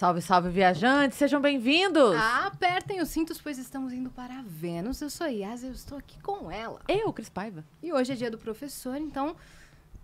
Salve, salve, viajantes! Sejam bem-vindos! Ah, apertem os cintos, pois estamos indo para Vênus. Eu sou a Yas, eu estou aqui com ela. Eu, Cris Paiva. E hoje é dia do professor, então...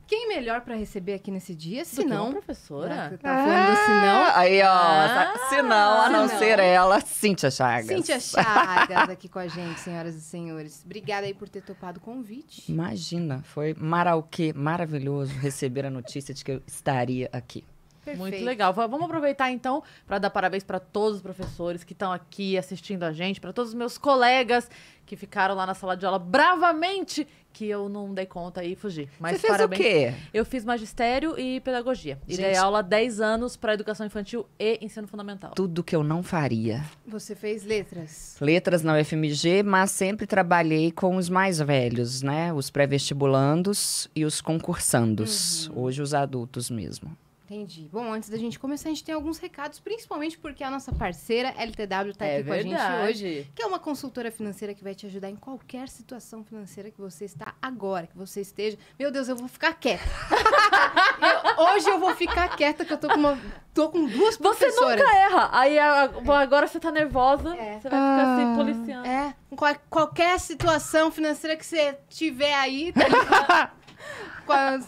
Quem melhor para receber aqui nesse dia, se não... professora? Ah, tá falando se não... Ah, aí, ó, ah, se não, a não, não ser ela, Cíntia Chagas. Cíntia Chagas aqui com a gente, senhoras e senhores. Obrigada aí por ter topado o convite. Imagina, foi marauquê, maravilhoso receber a notícia de que eu estaria aqui. Perfeito. Muito legal. Vamos aproveitar então para dar parabéns para todos os professores que estão aqui assistindo a gente, para todos os meus colegas que ficaram lá na sala de aula bravamente, que eu não dei conta e fugi. Mas Você fez parabéns. o quê? Eu fiz magistério e pedagogia. E dei aula 10 anos para educação infantil e ensino fundamental. Tudo que eu não faria. Você fez letras? Letras na UFMG, mas sempre trabalhei com os mais velhos, né? Os pré-vestibulandos e os concursandos. Uhum. Hoje os adultos mesmo. Entendi. Bom, antes da gente começar, a gente tem alguns recados, principalmente porque a nossa parceira LTW está é aqui verdade. com a gente hoje, que é uma consultora financeira que vai te ajudar em qualquer situação financeira que você está agora, que você esteja. Meu Deus, eu vou ficar quieta. eu, hoje eu vou ficar quieta que eu tô com uma tô com duas professoras. Você nunca erra. Aí agora você tá nervosa, é. você vai ficar assim, policiando. É. Qual, qualquer situação financeira que você tiver aí, tá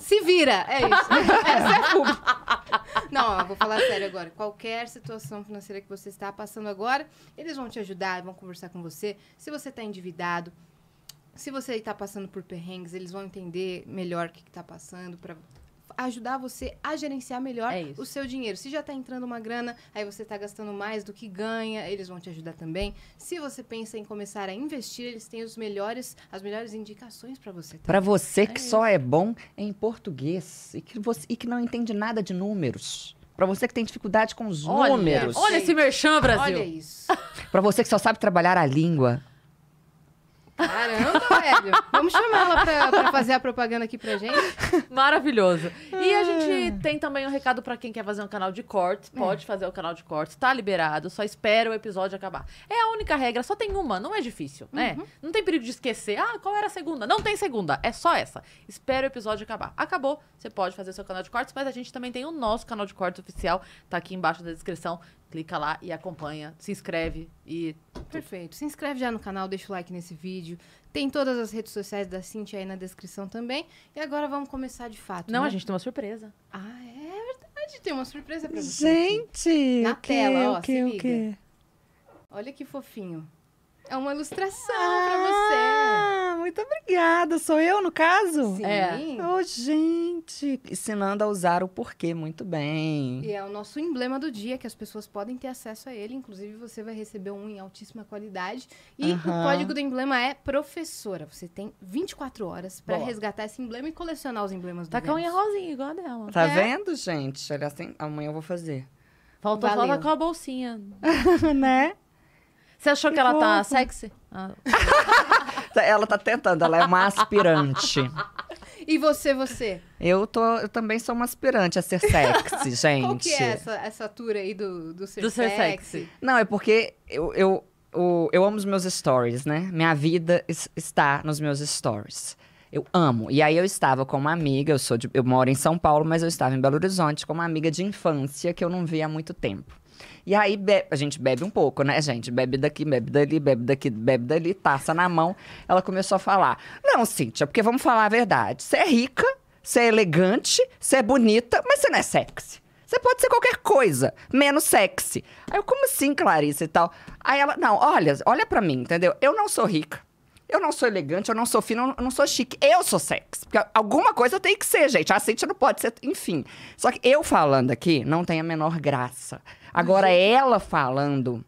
se vira, é isso. Essa é a Não, vou falar sério agora. Qualquer situação financeira que você está passando agora, eles vão te ajudar, vão conversar com você. Se você está endividado, se você está passando por perrengues, eles vão entender melhor o que está passando para ajudar você a gerenciar melhor é o seu dinheiro. Se já está entrando uma grana, aí você está gastando mais do que ganha, eles vão te ajudar também. Se você pensa em começar a investir, eles têm os melhores, as melhores indicações para você. Para você que é só é bom em português e que, você, e que não entende nada de números. Para você que tem dificuldade com os olha, números. Olha esse merchan, Brasil. Olha isso. Para você que só sabe trabalhar a língua, Caramba, velho! Vamos chamar ela pra, pra, fazer a propaganda aqui pra gente. Maravilhoso. E a ah. gente tem também um recado pra quem quer fazer um canal de cortes. É. Pode é. fazer o um canal de cortes, tá liberado. Só espera o episódio acabar. É a única regra, só tem uma, não é difícil, né? Uhum. Não tem perigo de esquecer. Ah, qual era a segunda? Não tem segunda, é só essa. Espera o episódio acabar. Acabou, você pode fazer seu canal de cortes, mas a gente também tem o nosso canal de cortes oficial, tá aqui embaixo da descrição clica lá e acompanha, se inscreve e. Perfeito. Se inscreve já no canal, deixa o like nesse vídeo. Tem todas as redes sociais da Cintia aí na descrição também. E agora vamos começar de fato. Não, né? a gente tem uma surpresa. Ah, é verdade. Tem uma surpresa pra você. Gente! Aqui. Na tela, que, ó. Que, se liga. Olha que fofinho. É uma ilustração ah, pra você. Muito obrigada. Sou eu, no caso? Sim. É. Oh, gente. Ensinando a usar o porquê. Muito bem. E é o nosso emblema do dia, que as pessoas podem ter acesso a ele. Inclusive, você vai receber um em altíssima qualidade. E o código do emblema é professora. Você tem 24 horas para resgatar esse emblema e colecionar os emblemas do Tá com a unha rosinha, igual a dela. Tá é. vendo, gente? Olha assim, amanhã eu vou fazer. Faltou só com a bolsinha. né? Você achou que, ela tá sexy? Ah. ela tá tentando, ela é uma aspirante. E você, você? Eu, tô, eu também sou uma aspirante a ser sexy, gente. Qual que é essa, essa tour aí do, do, ser, do sexy? ser sexy? Não, é porque eu, eu, eu, eu amo os meus stories, né? Minha vida es, está nos meus stories. Eu amo. E aí eu estava com uma amiga, eu sou de, eu moro em São Paulo, mas eu estava em Belo Horizonte com uma amiga de infância que eu não via há muito tempo. E aí be... a gente bebe um pouco, né, gente? Bebe daqui, bebe dali, bebe daqui, bebe dali, taça na mão. Ela começou a falar: Não, Cíntia, porque vamos falar a verdade. Você é rica, você é elegante, você é bonita, mas você não é sexy. Você pode ser qualquer coisa, menos sexy. Aí eu, como assim, Clarice e tal? Aí ela, não, olha, olha para mim, entendeu? Eu não sou rica. Eu não sou elegante, eu não sou fina, eu não sou chique. Eu sou sexy. Porque alguma coisa eu tenho que ser, gente. A Cintia não pode ser, enfim. Só que eu falando aqui não tem a menor graça. Agora, uhum. ela falando,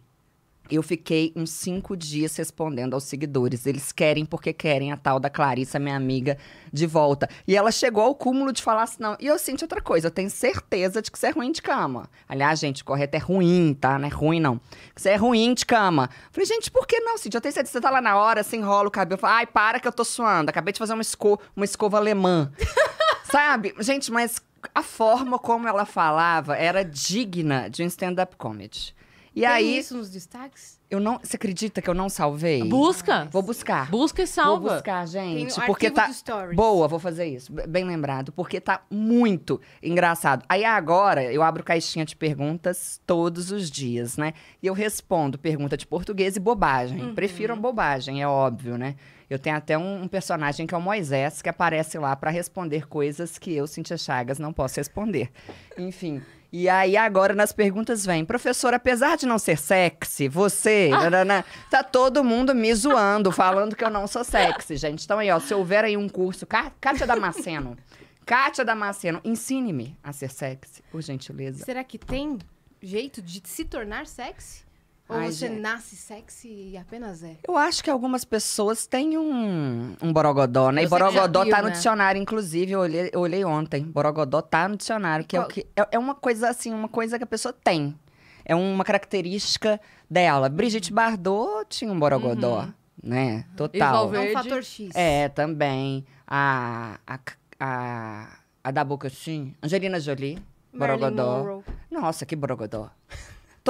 eu fiquei uns cinco dias respondendo aos seguidores. Eles querem porque querem a tal da Clarissa, minha amiga, de volta. E ela chegou ao cúmulo de falar assim, não. E eu senti outra coisa, eu tenho certeza de que você é ruim de cama. Aliás, gente, correto é ruim, tá? Não é ruim, não. Que você é ruim de cama. Falei, gente, por que não, Cintia? Eu tenho certeza. Você tá lá na hora, você enrola o cabelo. Fala, ai, para que eu tô suando. Acabei de fazer uma, esco uma escova alemã. Sabe? Gente, mas a forma como ela falava era digna de um stand-up comedy. E Tem aí isso nos destaques? Eu não, você acredita que eu não salvei? Busca. Ah, vou buscar. Busca e salva. Vou buscar, gente, Tem porque tá boa, vou fazer isso. Bem lembrado, porque tá muito engraçado. Aí agora eu abro caixinha de perguntas todos os dias, né? E eu respondo pergunta de português e bobagem. Uhum. Prefiro bobagem, é óbvio, né? Eu tenho até um, um personagem que é o Moisés, que aparece lá para responder coisas que eu, Cintia Chagas, não posso responder. Enfim. E aí agora nas perguntas vem, professor, apesar de não ser sexy, você, está ah. tá todo mundo me zoando, falando que eu não sou sexy, gente. Então aí, ó, se houver aí um curso, Kátia Damasceno, Kátia Damasceno, ensine-me a ser sexy, por gentileza. Será que tem jeito de se tornar sexy? Ou Ai, você gente. nasce sexy e apenas é? Eu acho que algumas pessoas têm um, um borogodó, né? Você e borogodó viu, tá no né? dicionário, inclusive. Eu olhei, eu olhei, ontem. Borogodó tá no dicionário, que, é Qual... é, que é, é uma coisa assim, uma coisa que a pessoa tem. É uma característica dela. Brigitte Bardot tinha um borogodó, uhum. né? Total. É um fator X. É, também. A, a, a, a da boca assim, Angelina Jolie, Marilyn borogodó. Monroe. Nossa, que borogodó.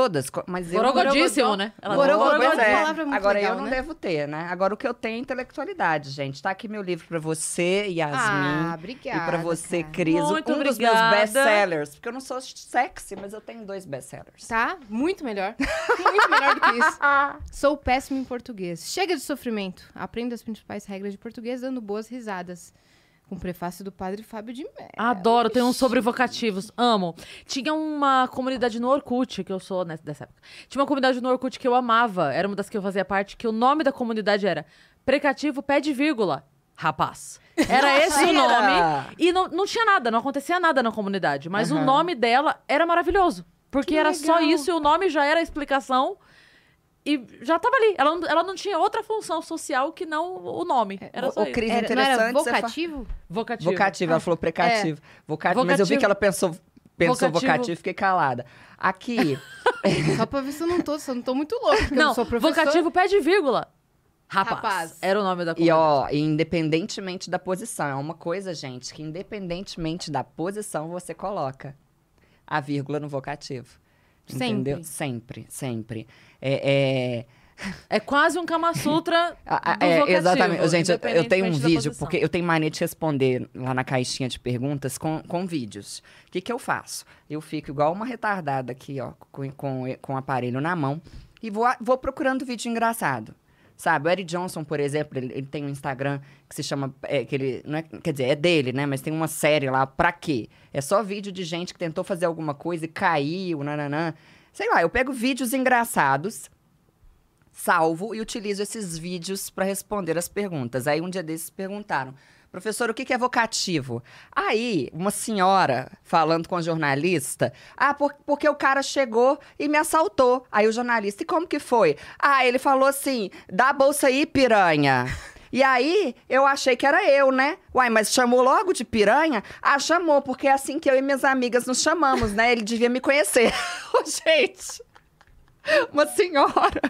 Todas, mas eu... Gorogodíssimo, né? Ela é. palavra é muito Agora legal, eu não né? devo ter, né? Agora o que eu tenho é intelectualidade, gente. Tá aqui meu livro pra você, Yasmin. Ah, obrigada. E pra você, cara. Cris. Muito um obrigada. dos meus best-sellers. Porque eu não sou sexy, mas eu tenho dois best-sellers. Tá? Muito melhor. muito melhor do que isso. sou péssimo em português. Chega de sofrimento. Aprenda as principais regras de português dando boas risadas com prefácio do padre Fábio de Mello. Adoro, tem uns sobre vocativos, amo. Tinha uma comunidade no Orkut, que eu sou nessa, né, dessa época. Tinha uma comunidade no Orkut que eu amava, era uma das que eu fazia parte, que o nome da comunidade era Precativo pé de Vírgula, Rapaz. Era esse o nome. E não, não tinha nada, não acontecia nada na comunidade, mas uhum. o nome dela era maravilhoso. Porque que era legal. só isso e o nome já era a explicação e já tava ali. Ela, não, ela não tinha outra função social que não o nome. É, era só o, o Cris, interessante. Era vocativo? Fa... Vocativo. Vocativo, ah. ela falou é. precativo. É. Vocativo, mas eu vi que ela pensou, pensou vocativo, vocativo fiquei calada. Aqui. só pra ver se eu não tô, se eu não tô muito louco, porque não, eu não sou professor. Vocativo pede vírgula. Rapaz, Rapaz, Era o nome da comunidade. E ó, independentemente da posição, é uma coisa, gente, que independentemente da posição você coloca a vírgula no vocativo. Sempre. Entendeu? Sempre, sempre. É, é... é quase um Kama Sutra do é, Exatamente. Gente, eu tenho um vídeo, porque eu tenho mania de responder lá na caixinha de perguntas com, com vídeos. O que, que eu faço? Eu fico igual uma retardada aqui, ó, com, com, com o aparelho na mão e vou, vou procurando vídeo engraçado. Sabe, o Eric Johnson, por exemplo, ele, ele tem um Instagram que se chama. É, que ele, não é, quer dizer, é dele, né? Mas tem uma série lá, pra quê? É só vídeo de gente que tentou fazer alguma coisa e caiu, nananã. Sei lá, eu pego vídeos engraçados, salvo e utilizo esses vídeos para responder as perguntas. Aí um dia desses perguntaram. Professor, o que, é vocativo? Aí, uma senhora falando com a jornalista, ah, por, porque o cara chegou e me assaltou. Aí o jornalista, e como que foi? Ah, ele falou assim: dá a bolsa aí, piranha. E aí, eu achei que era eu, né? Uai, mas chamou logo de piranha? Ah, chamou, porque é assim que eu e minhas amigas nos chamamos, né? Ele devia me conhecer. Gente, uma senhora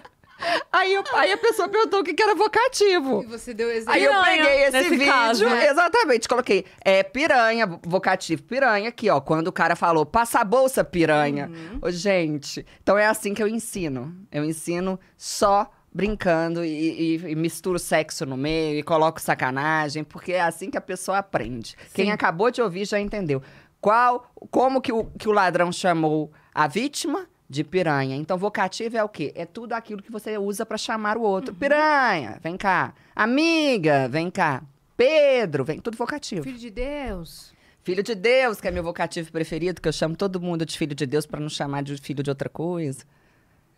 Aí, aí a pessoa perguntou o que, que era vocativo. E você deu exemplo. Aí eu peguei esse vídeo, caso, né? exatamente, coloquei é, piranha, vocativo piranha, aqui, ó. Quando o cara falou, passa a bolsa piranha. Uhum. gente, então é assim que eu ensino. Eu ensino só brincando e, e, e, misturo sexo no meio e coloco sacanagem, porque é assim que a pessoa aprende. Sim. Quem acabou de ouvir já entendeu. Qual, como que o, que o ladrão chamou a vítima de piranha. Então, vocativo é o quê? É tudo aquilo que você usa para chamar o outro. Uhum. Piranha, vem cá. Amiga, vem cá. Pedro, vem. Tudo vocativo. Filho de Deus. Filho de Deus, que é meu vocativo preferido, que eu chamo todo mundo de filho de Deus para não chamar de filho de outra coisa.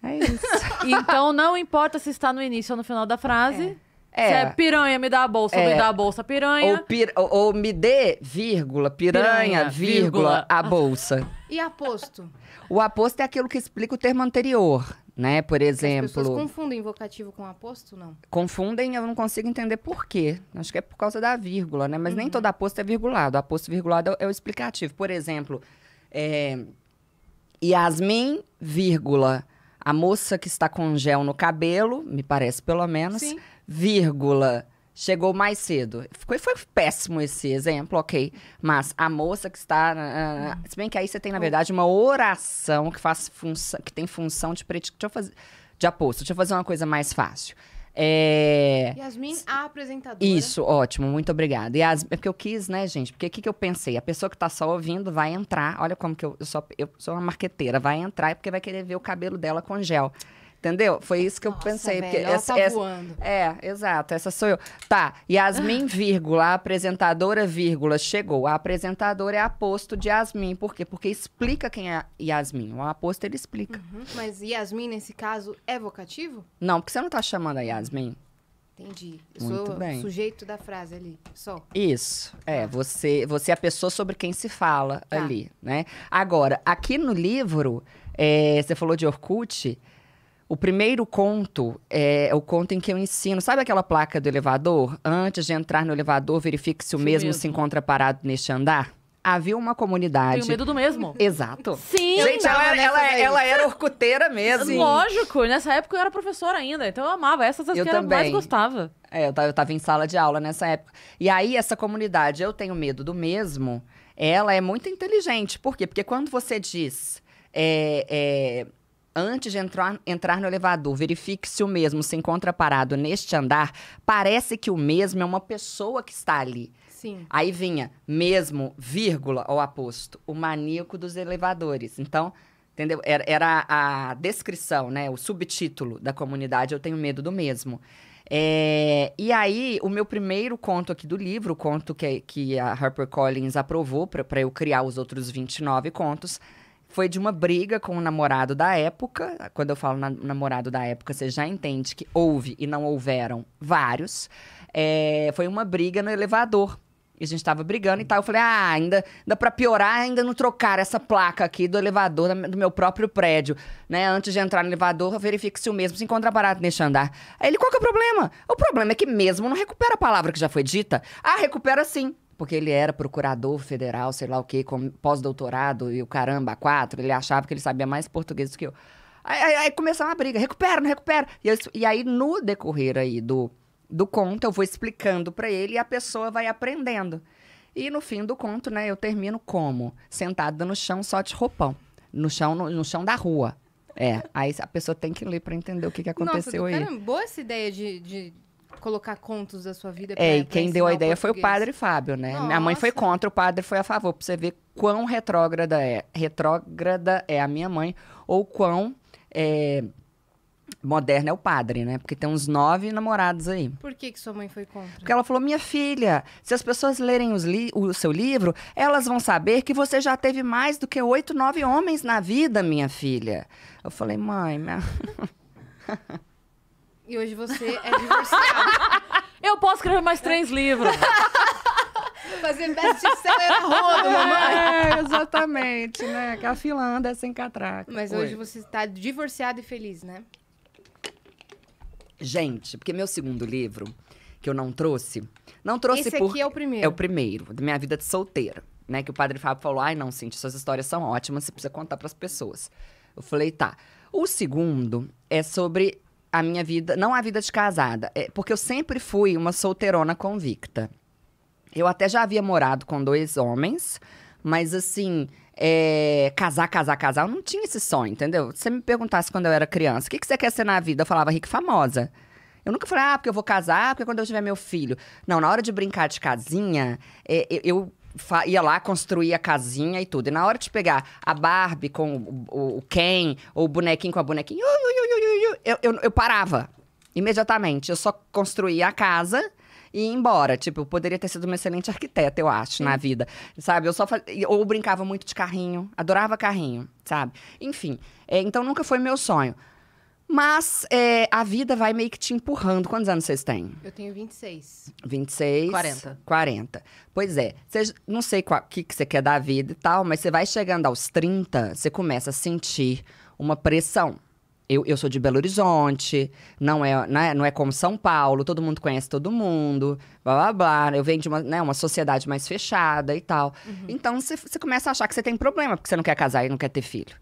É isso. então, não importa se está no início ou no final da frase. É. É. Se é piranha, me dá a bolsa, é. me dá a bolsa, piranha. Ou, pir, ou, ou me dê, vírgula, piranha, piranha vírgula, vírgula, a bolsa. E aposto? O aposto é aquilo que explica o termo anterior, né? Por exemplo... As pessoas confundem vocativo com aposto, não? Confundem, eu não consigo entender por quê. Acho que é por causa da vírgula, né? Mas uhum. nem todo aposto é virgulado. O aposto virgulado é, é o explicativo. Por exemplo, é... Yasmin, vírgula, a moça que está com gel no cabelo, me parece pelo menos... Sim vírgula, chegou mais cedo. Foi, foi péssimo esse exemplo, ok. Mas a moça que está. Uh, se bem que aí você tem, na hum. verdade, uma oração que faz função, que tem função de predic... Deixa eu fazer. De aposto, deixa eu fazer uma coisa mais fácil. É... Yasmin, a apresentadora. Isso, ótimo, muito obrigada. Yasmin, é porque eu quis, né, gente? Porque o que, que eu pensei? A pessoa que está só ouvindo vai entrar. Olha como que eu, eu, sou, eu sou uma marqueteira, vai entrar porque vai querer ver o cabelo dela com gel. Entendeu? Foi isso que eu Nossa, pensei. Velho, porque essa, tá essa, voando. É, exato. Essa sou eu. Tá, Yasmin, ah. vírgula, a apresentadora, vírgula, chegou. A apresentadora é aposto de Yasmin. Por quê? Porque explica quem é Yasmin. O aposto, ele explica. Uhum. Mas Yasmin, nesse caso, é vocativo? Não, porque você não tá chamando a Yasmin. Entendi. Eu Muito sou bem. sujeito da frase ali, só. Isso. É, ah. você, você é a pessoa sobre quem se fala tá. ali, né? Agora, aqui no livro, é, você falou de Orkut... O primeiro conto é, é o conto em que eu ensino. Sabe aquela placa do elevador? Antes de entrar no elevador, verifique se o mesmo, mesmo se encontra parado neste andar havia uma comunidade. Tenho medo do mesmo. Exato. Sim, Gente, ela, ela, é, ela era orcuteira mesmo. Lógico, nessa época eu era professora ainda, então eu amava essas as eu que eu mais gostava. É, eu estava em sala de aula nessa época. E aí, essa comunidade, eu tenho medo do mesmo, ela é muito inteligente. Por quê? Porque quando você diz. É, é, Antes de entrar, entrar no elevador, verifique se o mesmo se encontra parado neste andar. Parece que o mesmo é uma pessoa que está ali. Sim. Aí vinha mesmo, vírgula, ou aposto, o maníaco dos elevadores. Então, entendeu? Era, era a descrição, né? O subtítulo da comunidade, eu tenho medo do mesmo. É, e aí, o meu primeiro conto aqui do livro, o conto que, que a HarperCollins aprovou para eu criar os outros 29 contos, foi de uma briga com o namorado da época. Quando eu falo na, namorado da época, você já entende que houve e não houveram vários. É, foi uma briga no elevador. E a gente tava brigando e tal. Eu falei, ah, ainda, dá pra piorar, ainda não trocar essa placa aqui do elevador do meu próprio prédio. Né? Antes de entrar no elevador, verifique se o mesmo se encontra barato neste andar. Aí ele, qual que é o problema? O problema é que mesmo não recupera a palavra que já foi dita. Ah, recupera sim porque ele era procurador federal, sei lá o quê, com pós-doutorado e o caramba, quatro, ele achava que ele sabia mais português do que eu. Aí, aí, aí começou uma briga, recupera, não recupera. E, eu, e aí, no decorrer aí do, do conto, eu vou explicando para ele e a pessoa vai aprendendo. E no fim do conto, né, eu termino como? Sentada no chão, só de roupão. No chão, no, no chão da rua. É, aí a pessoa tem que ler para entender o que, que aconteceu Nossa, aí. Caramba, boa essa ideia de, de colocar contos da sua vida. É, pra, é, e quem deu a ideia foi o padre Fábio, né? Nossa. Minha mãe foi contra, o padre foi a favor, pra você ver quão retrógrada é. Retrógrada é a minha mãe, ou quão. É, moderna é o padre, né? Porque tem uns nove namorados aí. Por que, que sua mãe foi contra? Porque ela falou: minha filha, se as pessoas lerem li o seu livro, elas vão saber que você já teve mais do que oito, nove homens na vida, minha filha. Eu falei, mãe, minha. e hoje você é divorciada. Eu posso escrever mais três livros. Fazer best-seller rodo, é, mamãe. É, exatamente, né? Que a fila anda sem catraca. Mas Oi. hoje você está divorciada e feliz, né? Gente, porque meu segundo livro, que eu não trouxe... Não trouxe Esse por... aqui é o primeiro. É o primeiro, da minha vida de solteira. Né, que o padre Fábio falou, ai não, Cintia, suas histórias são ótimas, você precisa contar para as pessoas. Eu falei, tá. O segundo é sobre a minha vida, não a vida de casada, é, porque eu sempre fui uma solteirona convicta. Eu até já havia morado com dois homens, mas assim, é, casar, casar, casar, eu não tinha esse sonho, entendeu? Se você me perguntasse quando eu era criança, o que, que você quer ser na vida? Eu falava rica famosa. Eu nunca falei, ah, porque eu vou casar, porque quando eu tiver meu filho. Não, na hora de brincar de casinha, é, eu ia lá, construía a casinha e tudo. E na hora de pegar a Barbie com o, o Ken, ou o bonequinho com a bonequinha, eu, eu, eu parava imediatamente. Eu só construía a casa e ia embora. Tipo, eu poderia ter sido uma excelente arquiteta, eu acho, Sim. na vida. Sabe? Eu só faz... Ou brincava muito de carrinho, adorava carrinho, sabe? Enfim. É, então nunca foi meu sonho. Mas é, a vida vai meio que te empurrando. Quantos anos vocês têm? Eu tenho 26. 26? 40. 40. Pois é. Cê, não sei o que você quer da vida e tal, mas você vai chegando aos 30, você começa a sentir uma pressão. Eu, eu sou de Belo Horizonte, não é, né, não é como São Paulo, todo mundo conhece todo mundo, blá blá blá. Eu venho de uma, né, uma sociedade mais fechada e tal. Uhum. Então você começa a achar que você tem problema, porque você não quer casar e não quer ter filho.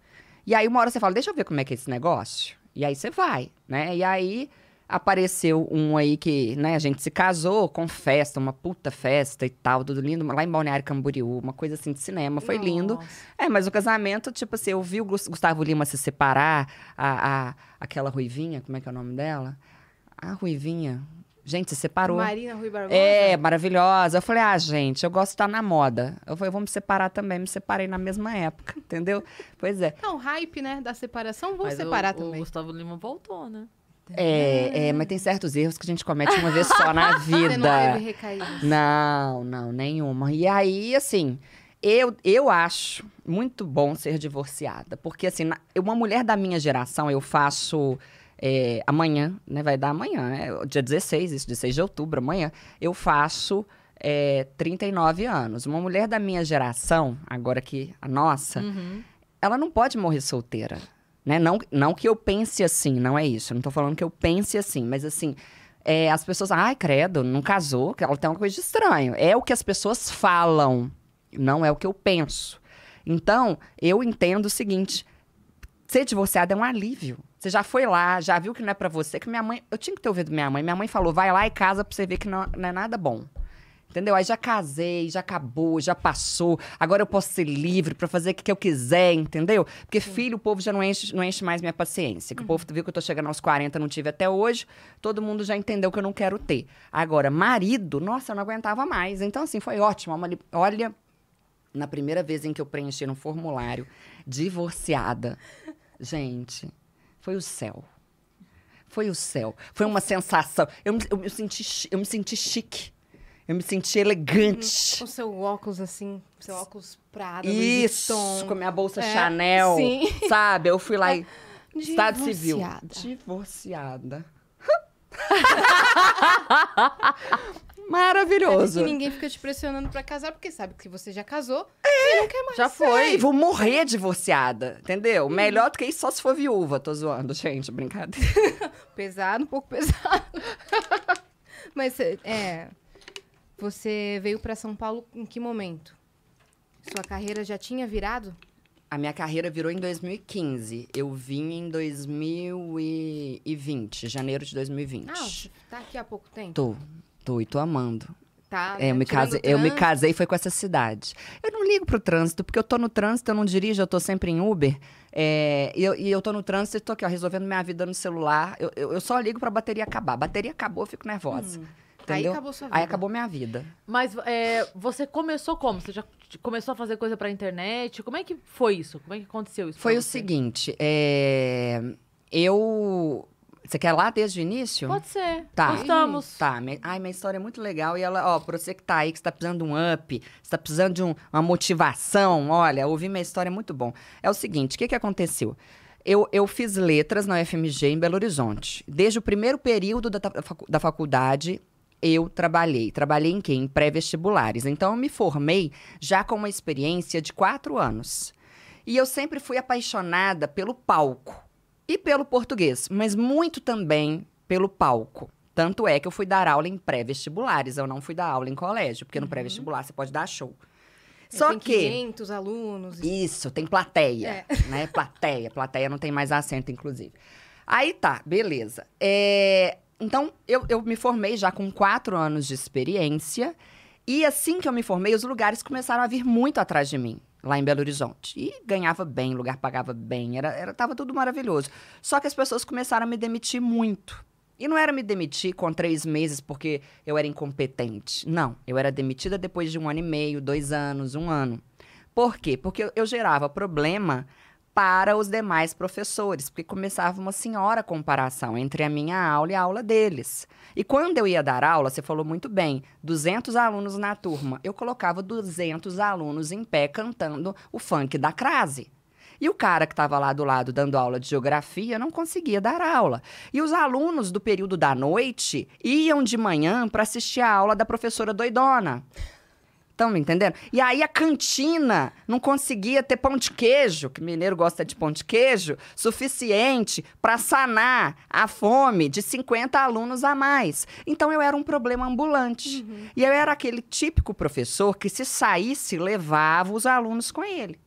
E aí uma hora você fala: deixa eu ver como é que é esse negócio. E aí você vai, né? E aí apareceu um aí que, né, a gente se casou com festa, uma puta festa e tal, tudo lindo, lá em Balneário Camboriú, uma coisa assim de cinema, foi Nossa. lindo. É, mas o casamento, tipo assim, eu vi o Gustavo Lima se separar, a, a, aquela ruivinha, como é que é o nome dela? A ruivinha, Gente, se separou. Marina Rui Barbosa. É, maravilhosa. Eu falei, ah, gente, eu gosto de estar tá na moda. Eu falei, vamos me separar também. Me separei na mesma época, entendeu? Pois é. Não, hype, né, da separação, vou mas separar o, também. O Gustavo Lima voltou, né? É, é, mas tem certos erros que a gente comete uma vez só na vida. Você não teve recaídas. Não, não, nenhuma. E aí, assim, eu, eu acho muito bom ser divorciada. Porque, assim, uma mulher da minha geração, eu faço é, amanhã, né? Vai dar amanhã, é, dia 16, isso, 16 de outubro, amanhã, eu faço é, 39 anos. Uma mulher da minha geração, agora que a nossa, uhum. ela não pode morrer solteira. Né? Não, não que eu pense assim, não é isso. Eu não tô falando que eu pense assim, mas assim. É, as pessoas, ai, ah, credo, não casou, ela tem uma coisa de estranho. É o que as pessoas falam, não é o que eu penso. Então, eu entendo o seguinte: ser divorciada é um alívio. Você já foi lá, já viu que não é para você. Que minha mãe. Eu tinha que ter ouvido minha mãe. Minha mãe falou: vai lá e casa pra você ver que não, não é nada bom. Entendeu? Aí já casei, já acabou, já passou. Agora eu posso ser livre para fazer o que eu quiser, entendeu? Porque Sim. filho, o povo já não enche, não enche mais minha paciência. Que uhum. o povo viu que eu tô chegando aos 40, não tive até hoje. Todo mundo já entendeu que eu não quero ter. Agora, marido, nossa, eu não aguentava mais. Então, assim, foi ótimo. Olha, na primeira vez em que eu preenchi um formulário divorciada, gente foi o céu. Foi o céu. Foi uma sensação. Eu, eu, eu, senti, eu me senti chique. Eu me senti elegante. Hum, com seu óculos, assim, seu óculos Prada, Isso, com a minha bolsa é, Chanel, sim. sabe? Eu fui lá é, e... Estado Civil. Divorciada. Maravilhoso. É e ninguém fica te pressionando para casar, porque sabe que você já casou é, e não quer mais. Já foi. É, vou morrer divorciada, entendeu? Hum. Melhor do que isso só se for viúva. Tô zoando, gente, brincadeira. pesado, um pouco pesado. Mas, é... Você veio para São Paulo em que momento? Sua carreira já tinha virado? A minha carreira virou em 2015. Eu vim em 2020, janeiro de 2020. Ah, tá aqui há pouco tempo? Tô. Tô e tô amando. Tá, é, eu, né? me casei, eu me casei foi com essa cidade. Eu não ligo pro trânsito, porque eu tô no trânsito, eu não dirijo, eu tô sempre em Uber. É, e, eu, e eu tô no trânsito e tô aqui, ó, resolvendo minha vida no celular. Eu, eu, eu só ligo pra bateria acabar. bateria acabou, eu fico nervosa. Hum. Entendeu? Aí acabou sua vida. Aí acabou minha vida. Mas é, você começou como? Você já começou a fazer coisa pra internet? Como é que foi isso? Como é que aconteceu isso? Foi o seguinte, é, eu você quer lá desde o início? Pode ser. Tá. Gostamos. Tá. Ai, minha história é muito legal. E ela, ó, pra você que tá aí, que está precisando de um up, está precisando de um, uma motivação, olha, ouvir minha história é muito bom. É o seguinte, o que que aconteceu? Eu, eu fiz letras na UFMG em Belo Horizonte. Desde o primeiro período da, da faculdade, eu trabalhei. Trabalhei em quê? Em pré-vestibulares. Então, eu me formei já com uma experiência de quatro anos. E eu sempre fui apaixonada pelo palco e pelo português, mas muito também pelo palco. Tanto é que eu fui dar aula em pré-vestibulares, eu não fui dar aula em colégio, porque uhum. no pré-vestibular você pode dar show. É, Só tem que 500 alunos. E... Isso, tem plateia, é. né? Plateia, plateia não tem mais assento, inclusive. Aí tá, beleza. É... Então, eu, eu me formei já com quatro anos de experiência. E assim que eu me formei, os lugares começaram a vir muito atrás de mim lá em Belo Horizonte. E ganhava bem, o lugar pagava bem, era, era, tava tudo maravilhoso. Só que as pessoas começaram a me demitir muito. E não era me demitir com três meses porque eu era incompetente. Não, eu era demitida depois de um ano e meio, dois anos, um ano. Por quê? Porque eu gerava problema para os demais professores, porque começava uma senhora comparação entre a minha aula e a aula deles. E quando eu ia dar aula, você falou muito bem, 200 alunos na turma, eu colocava 200 alunos em pé cantando o funk da crase. E o cara que estava lá do lado dando aula de geografia não conseguia dar aula. E os alunos do período da noite iam de manhã para assistir a aula da professora doidona. Estão me entendendo? E aí a cantina não conseguia ter pão de queijo, que mineiro gosta de pão de queijo, suficiente para sanar a fome de 50 alunos a mais. Então eu era um problema ambulante. Uhum. E eu era aquele típico professor que se saísse levava os alunos com ele.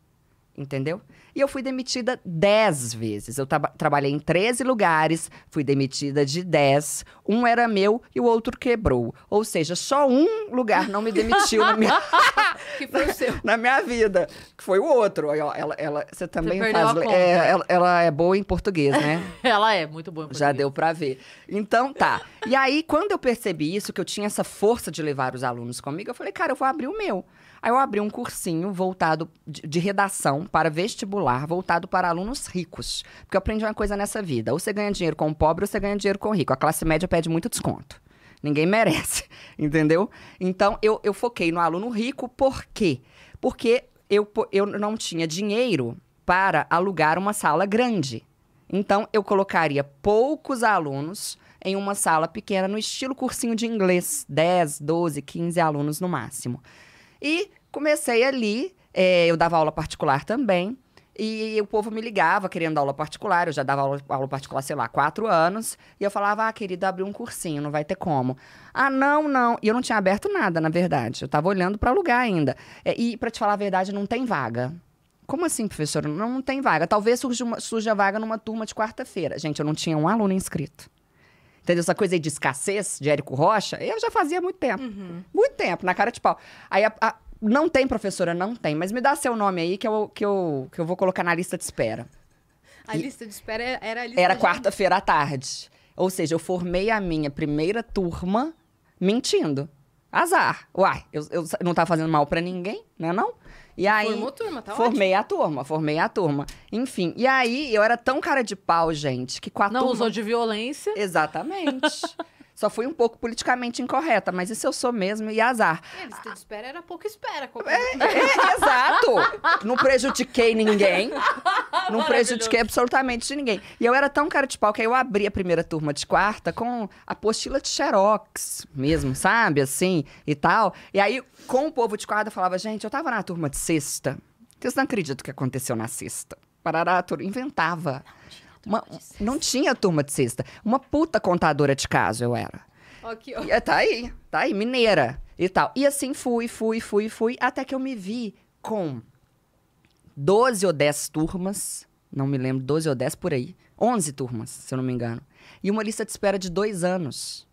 Entendeu? E eu fui demitida 10 vezes. Eu tra trabalhei em 13 lugares, fui demitida de 10. Um era meu e o outro quebrou. Ou seja, só um lugar não me demitiu na minha... que foi o seu. na minha vida, que foi o outro. Ela, ela, ela você também você faz... É, ela, ela, é boa em português, né? ela é muito boa em português. Já deu pra ver. Então tá. E aí, quando eu percebi isso, que eu tinha essa força de levar os alunos comigo, eu falei, cara, eu vou abrir o meu. Aí eu abri um cursinho voltado de, de redação para vestibular, voltado para alunos ricos. Porque eu aprendi uma coisa nessa vida: ou você ganha dinheiro com o pobre, ou você ganha dinheiro com o rico. A classe média pede muito desconto. Ninguém merece, entendeu? Então eu, eu foquei no aluno rico, por quê? Porque eu, eu não tinha dinheiro para alugar uma sala grande. Então, eu colocaria poucos alunos em uma sala pequena, no estilo cursinho de inglês, 10, 12, 15 alunos no máximo. E comecei ali, é, eu dava aula particular também. E o povo me ligava querendo aula particular. Eu já dava aula, aula particular, sei lá, quatro anos. E eu falava, ah, querido, abri um cursinho, não vai ter como. Ah, não, não. E eu não tinha aberto nada, na verdade. Eu tava olhando para lugar ainda. É, e, para te falar a verdade, não tem vaga. Como assim, professora? Não, não tem vaga. Talvez surja, uma, surja vaga numa turma de quarta-feira. Gente, eu não tinha um aluno inscrito. Entendeu? Essa coisa aí de escassez, de Érico Rocha, eu já fazia muito tempo. Uhum. Muito tempo, na cara de pau. Aí a, a, não tem, professora, não tem. Mas me dá seu nome aí que eu, que eu, que eu vou colocar na lista de espera. A e lista de espera é, era a lista Era quarta-feira à tarde. Ou seja, eu formei a minha primeira turma mentindo. Azar. Uai, eu, eu não tava fazendo mal para ninguém, né não? E aí, Formou turma, tá Formei ótimo. a turma, formei a turma. Enfim, e aí eu era tão cara de pau, gente, que com a Não turma... usou de violência. Exatamente. Só fui um pouco politicamente incorreta, mas isso eu sou mesmo e azar. É, lista de espera era pouco espera. Como... É, é, é, é? exato! Não prejudiquei ninguém. Não prejudiquei absolutamente ninguém. E eu era tão cara de pau que aí eu abri a primeira turma de quarta com a apostila de xerox mesmo, sabe? Assim, e tal. E aí, com o povo de quarta, eu falava, gente, eu tava na turma de sexta. Vocês não acreditam o que aconteceu na sexta. Parará, inventava. Não, então, uma, não tinha turma de sexta. Uma puta contadora de caso eu era. Okay, E, tá aí, tá aí, mineira e tal. E assim fui, fui, fui, fui, até que eu me vi com 12 ou 10 turmas, não me lembro, 12 ou 10 por aí. 11 turmas, se eu não me engano. E uma lista de espera de dois anos.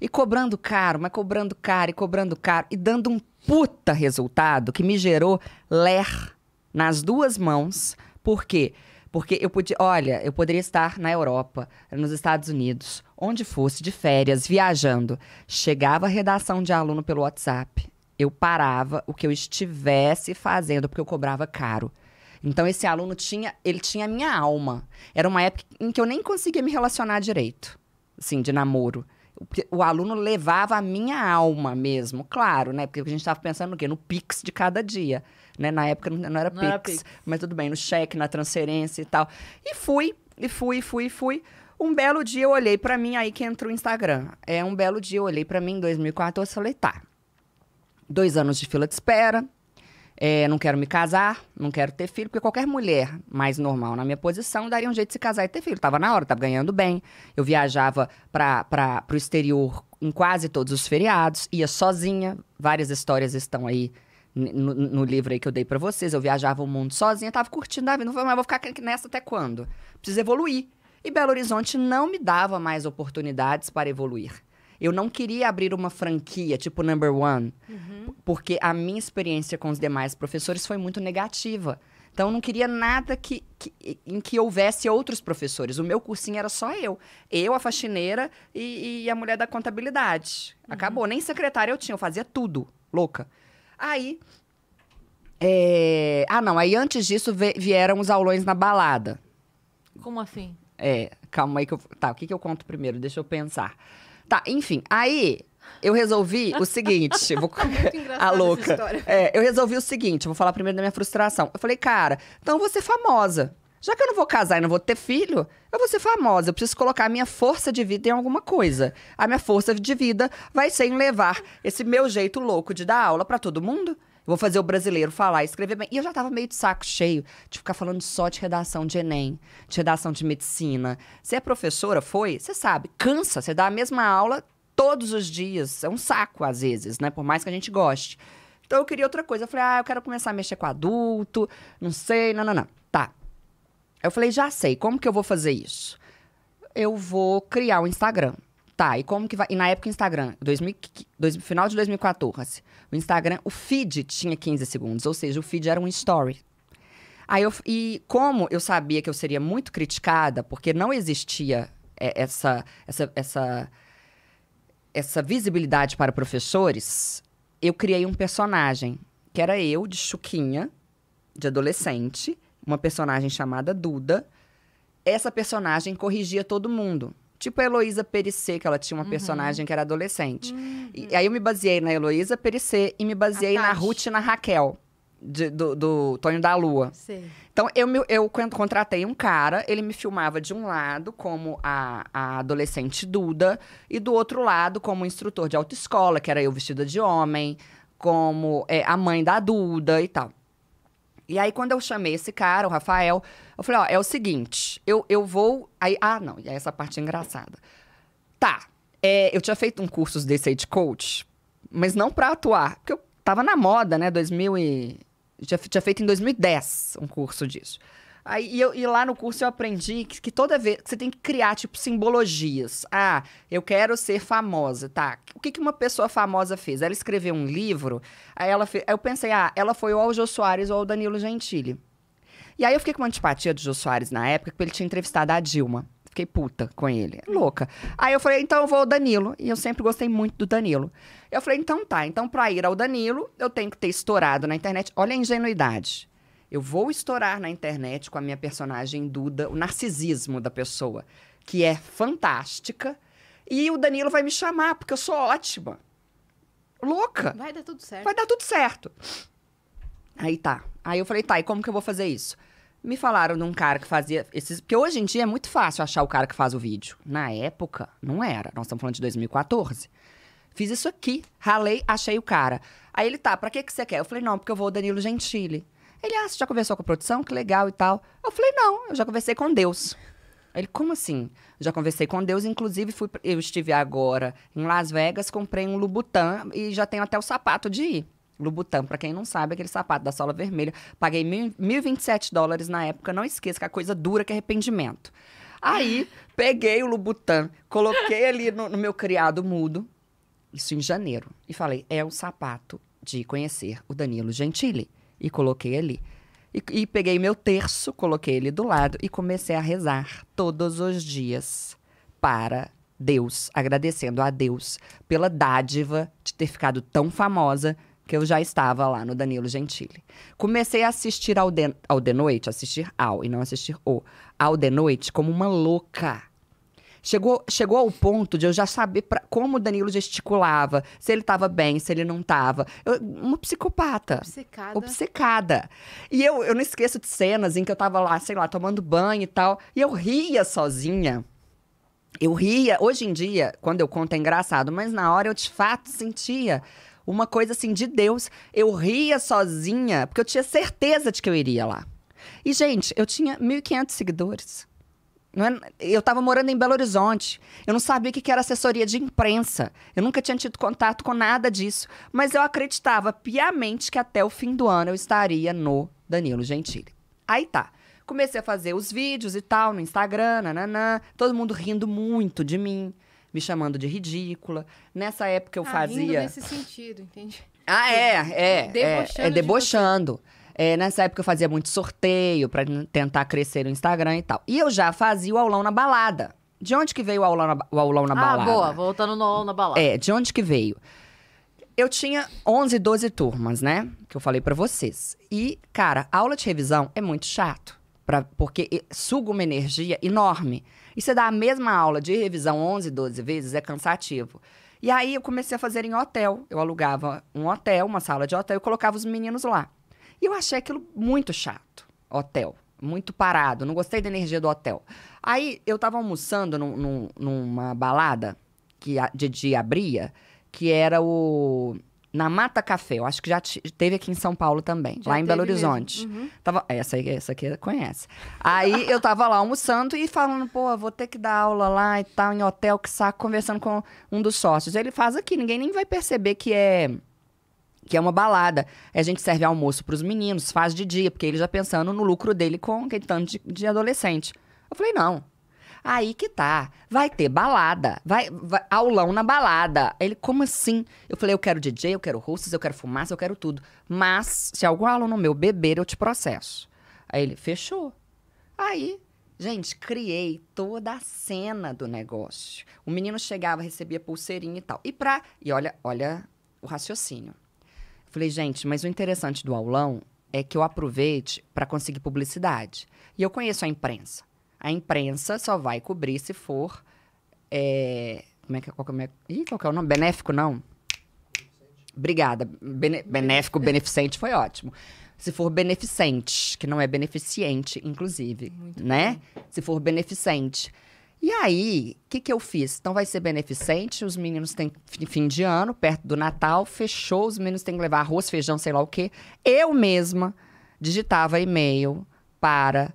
E cobrando caro, mas cobrando caro e cobrando caro. E dando um puta resultado que me gerou ler nas duas mãos. Por quê? Porque porque eu podia, olha, eu poderia estar na Europa, nos Estados Unidos, onde fosse, de férias, viajando. Chegava a redação de aluno pelo WhatsApp. Eu parava o que eu estivesse fazendo, porque eu cobrava caro. Então esse aluno tinha, ele tinha a minha alma. Era uma época em que eu nem conseguia me relacionar direito, assim, de namoro. O, o aluno levava a minha alma mesmo, claro, né? Porque a gente estava pensando no quê? No pix de cada dia né? Na época não era, não Pix, era mas tudo bem, no cheque, na transferência e tal. E fui, e fui, e fui, e fui. Um belo dia eu olhei para mim, aí que entrou o Instagram. É, um belo dia eu olhei para mim em 2014 e falei, tá, dois anos de fila de espera, é, não quero me casar, não quero ter filho, porque qualquer mulher mais normal na minha posição daria um jeito de se casar e ter filho. Tava na hora, tava ganhando bem. Eu viajava para o exterior em quase todos os feriados, ia sozinha. Várias histórias estão aí no, no, livro aí que eu dei para vocês, eu viajava o mundo sozinha, tava curtindo a vida, não falei, mas vou ficar nessa até quando? Preciso evoluir. E Belo Horizonte não me dava mais oportunidades para evoluir. Eu não queria abrir uma franquia, tipo number one, uhum. porque a minha experiência com os demais professores foi muito negativa. Então, eu não queria nada que, que, em que houvesse outros professores. O meu cursinho era só eu. Eu, a faxineira e, e a mulher da contabilidade. Uhum. Acabou. Nem secretária eu tinha, eu fazia tudo. Louca. Aí. É... Ah, não. Aí antes disso vieram os aulões na balada. Como assim? É, calma aí que eu. Tá, o que, que eu conto primeiro? Deixa eu pensar. Tá, enfim. Aí eu resolvi o seguinte. Vou... a louca. É, eu resolvi o seguinte, vou falar primeiro da minha frustração. Eu falei, cara, então você vou ser famosa. Já que eu não vou casar e não vou ter filho, eu vou ser famosa. Eu preciso colocar a minha força de vida em alguma coisa. A minha força de vida vai ser em levar esse meu jeito louco de dar aula para todo mundo. Eu vou fazer o brasileiro falar, escrever bem. E eu já tava meio de saco cheio de ficar falando só de redação de Enem, de redação de medicina. Você é professora, foi? Você sabe, cansa. Você dá a mesma aula todos os dias. É um saco, às vezes, né? Por mais que a gente goste. Então eu queria outra coisa. Eu falei, ah, eu quero começar a mexer com adulto, não sei, não, não, não. Tá. Eu falei, já sei, como que eu vou fazer isso? Eu vou criar o um Instagram. Tá, e como que vai. E na época, o Instagram, 2000, dois, final de 2014, o Instagram, o feed tinha 15 segundos, ou seja, o feed era um story. Aí eu, e como eu sabia que eu seria muito criticada, porque não existia é, essa, essa, essa, essa visibilidade para professores, eu criei um personagem, que era eu, de Chuquinha, de adolescente, uma personagem chamada Duda. Essa personagem corrigia todo mundo. Tipo a Heloísa Perissé, que ela tinha uma uhum. personagem que era adolescente. Uhum. E aí eu me baseei na Heloísa Perissé e me baseei na Ruth e na Raquel. De, do, do, Tonho da Lua. Sim. Então, eu, eu contratei um cara, ele me filmava de um lado como a, a, adolescente Duda, e do outro lado como instrutor de autoescola, que era eu vestida de homem, como é, a mãe da Duda e tal. E aí, quando eu chamei esse cara, o Rafael, eu falei, ó, é o seguinte, eu, eu vou... Aí, ah, não, e aí essa parte é engraçada. Tá, é, eu tinha feito um curso desse aí de coach, mas não para atuar, porque eu tava na moda, né, 2000 e... tinha tinha feito em 2010 um curso disso. Aí, e, eu, e, lá no curso eu aprendi que, que toda vez que você tem que criar, tipo, simbologias. Ah, eu quero ser famosa, tá? O que, que uma pessoa famosa fez? Ela escreveu um livro, aí ela fez, aí eu pensei, ah, ela foi ou ao Jô Soares ou ao Danilo Gentili. E aí eu fiquei com uma antipatia do Jô Soares na época, porque ele tinha entrevistado a Dilma. Fiquei puta com ele, louca. Aí eu falei, então eu vou ao Danilo. E eu sempre gostei muito do Danilo. Eu falei, então tá, então pra ir ao Danilo, eu tenho que ter estourado na internet. Olha a ingenuidade eu vou estourar na internet com a minha personagem Duda, o narcisismo da pessoa, que é fantástica, e o Danilo vai me chamar, porque eu sou ótima. Louca. Vai dar tudo certo. Vai dar tudo certo. Aí tá. Aí eu falei, tá, e como que eu vou fazer isso? Me falaram de um cara que fazia esses. Porque hoje em dia é muito fácil achar o cara que faz o vídeo. Na época, não era. Nós estamos falando de 2014. Fiz isso aqui, ralei, achei o cara. Aí ele tá, pra que, que você quer? Eu falei, não, porque eu vou o Danilo Gentili. Ele, ah, você já conversou com a produção? Que legal e tal. Eu falei, não, eu já conversei com Deus. Ele, como assim? Já conversei com Deus, inclusive fui, eu estive agora em Las Vegas, comprei um Lubutã e já tenho até o sapato de ir. Louboutin, para quem não sabe, é aquele sapato da sola vermelha. Paguei mil, 1.027 dólares na época, não esqueça que é a coisa dura que é arrependimento. Aí, peguei o Lubutã, coloquei ali no, no meu criado mudo, isso em janeiro, e falei, é o sapato de conhecer o Danilo Gentili e coloquei ali. E, e, peguei meu terço, coloquei ele do lado e comecei a rezar todos os dias para Deus, agradecendo a Deus pela dádiva de ter ficado tão famosa que eu já estava lá no Danilo Gentili. Comecei a assistir ao de, ao de noite, assistir ao e não assistir o, ao de noite como uma louca. Chegou, chegou ao ponto de eu já saber pra, como o Danilo gesticulava, se ele estava bem, se ele não estava. uma psicopata. Obcecada. Obcecada. E eu, eu não esqueço de cenas em que eu estava lá, sei lá, tomando banho e tal. E eu ria sozinha. Eu ria. Hoje em dia, quando eu conto é engraçado, mas na hora eu de fato sentia uma coisa assim de Deus. Eu ria sozinha, porque eu tinha certeza de que eu iria lá. E, gente, eu tinha 1.500 seguidores. É, eu estava morando em Belo Horizonte. Eu não sabia o que era assessoria de imprensa. Eu nunca tinha tido contato com nada disso. Mas eu acreditava piamente que até o fim do ano eu estaria no Danilo Gentili. Aí tá. Comecei a fazer os vídeos e tal no Instagram, nananã. Todo mundo rindo muito de mim, me chamando de ridícula. Nessa época eu ah, fazia. Rindo nesse sentido, entendi. Ah, é, é. Debochando. É, é debochando. De é, nessa época eu fazia muito sorteio para tentar crescer o Instagram e tal. E eu já fazia o aulão na balada. De onde que veio o aulão na, o aulão na ah, balada? Ah, boa, voltando no aulão na balada. É, de onde que veio? Eu tinha 11, 12 turmas, né? Que eu falei para vocês. E, cara, aula de revisão é muito chato. Pra, porque suga uma energia enorme. E você dá a mesma aula de revisão 11, 12 vezes, é cansativo. E aí eu comecei a fazer em hotel. Eu alugava um hotel, uma sala de hotel, e colocava os meninos lá. E eu achei aquilo muito chato, hotel. Muito parado, não gostei da energia do hotel. Aí eu tava almoçando num, num, numa balada que a Didi abria, que era o. Na Mata Café, eu acho que já teve aqui em São Paulo também, já lá em Belo Horizonte. Uhum. Tava, essa, aí, essa aqui conhece. Aí eu tava lá almoçando e falando, pô, vou ter que dar aula lá e tal, em hotel, que saco, conversando com um dos sócios. Ele faz aqui, ninguém nem vai perceber que é que é uma balada. A gente serve almoço para os meninos, faz de dia, porque ele já pensando no lucro dele com aquele tanto de, de adolescente. Eu falei, não. Aí que tá. Vai ter balada. Vai, vai, aulão na balada. Ele, como assim? Eu falei, eu quero DJ, eu quero hosts, eu quero fumaça, eu quero tudo. Mas, se algum aluno meu beber, eu te processo. Aí ele, fechou. Aí, gente, criei toda a cena do negócio. O menino chegava, recebia pulseirinha e tal. E pra. E olha, olha o raciocínio. Falei, gente, mas o interessante do aulão é que eu aproveite para conseguir publicidade. E eu conheço a imprensa. A imprensa só vai cobrir se for. É, como é que é, qual, como é, ih, qual é o nome? Benéfico, não? Obrigada. Bene, benéfico, beneficente foi ótimo. Se for beneficente, que não é beneficente, inclusive, Muito né? Bom. Se for beneficente. E aí, o que, que eu fiz? Então vai ser beneficente, os meninos têm fim de ano, perto do Natal, fechou, os meninos têm que levar arroz, feijão, sei lá o quê. Eu mesma digitava e-mail para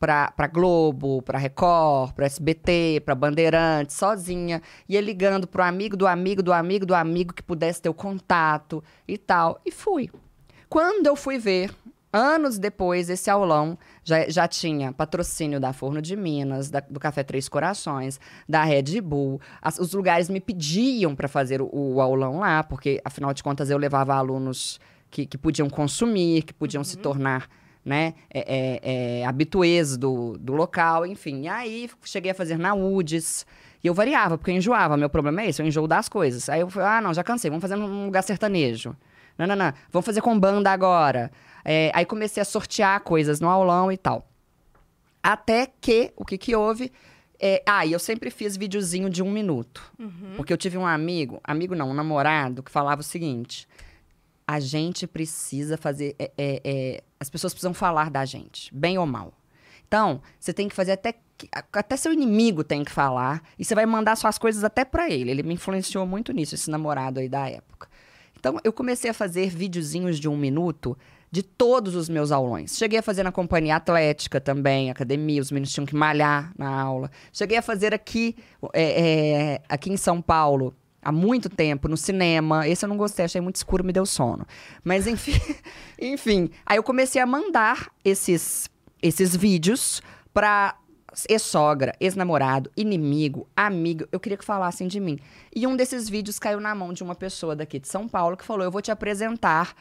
para Globo, para Record, para SBT, para Bandeirantes, sozinha, ia ligando para o amigo do amigo do amigo do amigo que pudesse ter o contato e tal, e fui. Quando eu fui ver, anos depois, esse aulão já, já tinha patrocínio da Forno de Minas, da, do Café Três Corações, da Red Bull. As, os lugares me pediam para fazer o, o, aulão lá, porque, afinal de contas, eu levava alunos que, que podiam consumir, que podiam uhum. se tornar né, é, é, é, habituês do, do local, enfim. E aí cheguei a fazer na UDES. E eu variava, porque eu enjoava. Meu problema é esse, eu enjoo das coisas. Aí eu falei, ah, não, já cansei, vamos fazer num lugar sertanejo. Não, não, não, vamos fazer com banda agora. É, aí comecei a sortear coisas no aulão e tal. Até que, o que que houve? É, ah, e eu sempre fiz videozinho de um minuto. Uhum. Porque eu tive um amigo, amigo não, um namorado, que falava o seguinte: a gente precisa fazer. É, é, é as pessoas precisam falar da gente, bem ou mal. Então, você tem que fazer até. Até seu inimigo tem que falar. E você vai mandar suas coisas até para ele. Ele me influenciou muito nisso, esse namorado aí da época. Então, eu comecei a fazer videozinhos de um minuto de todos os meus aulões. Cheguei a fazer na companhia atlética também, academia, os meninos tinham que malhar na aula. Cheguei a fazer aqui, é, é, aqui em São Paulo, há muito tempo, no cinema. Esse eu não gostei, achei muito escuro, me deu sono. Mas enfim, enfim. Aí eu comecei a mandar esses, esses vídeos para ex-sogra, ex-namorado, inimigo, amigo. Eu queria que falassem de mim. E um desses vídeos caiu na mão de uma pessoa daqui de São Paulo que falou: Eu vou te apresentar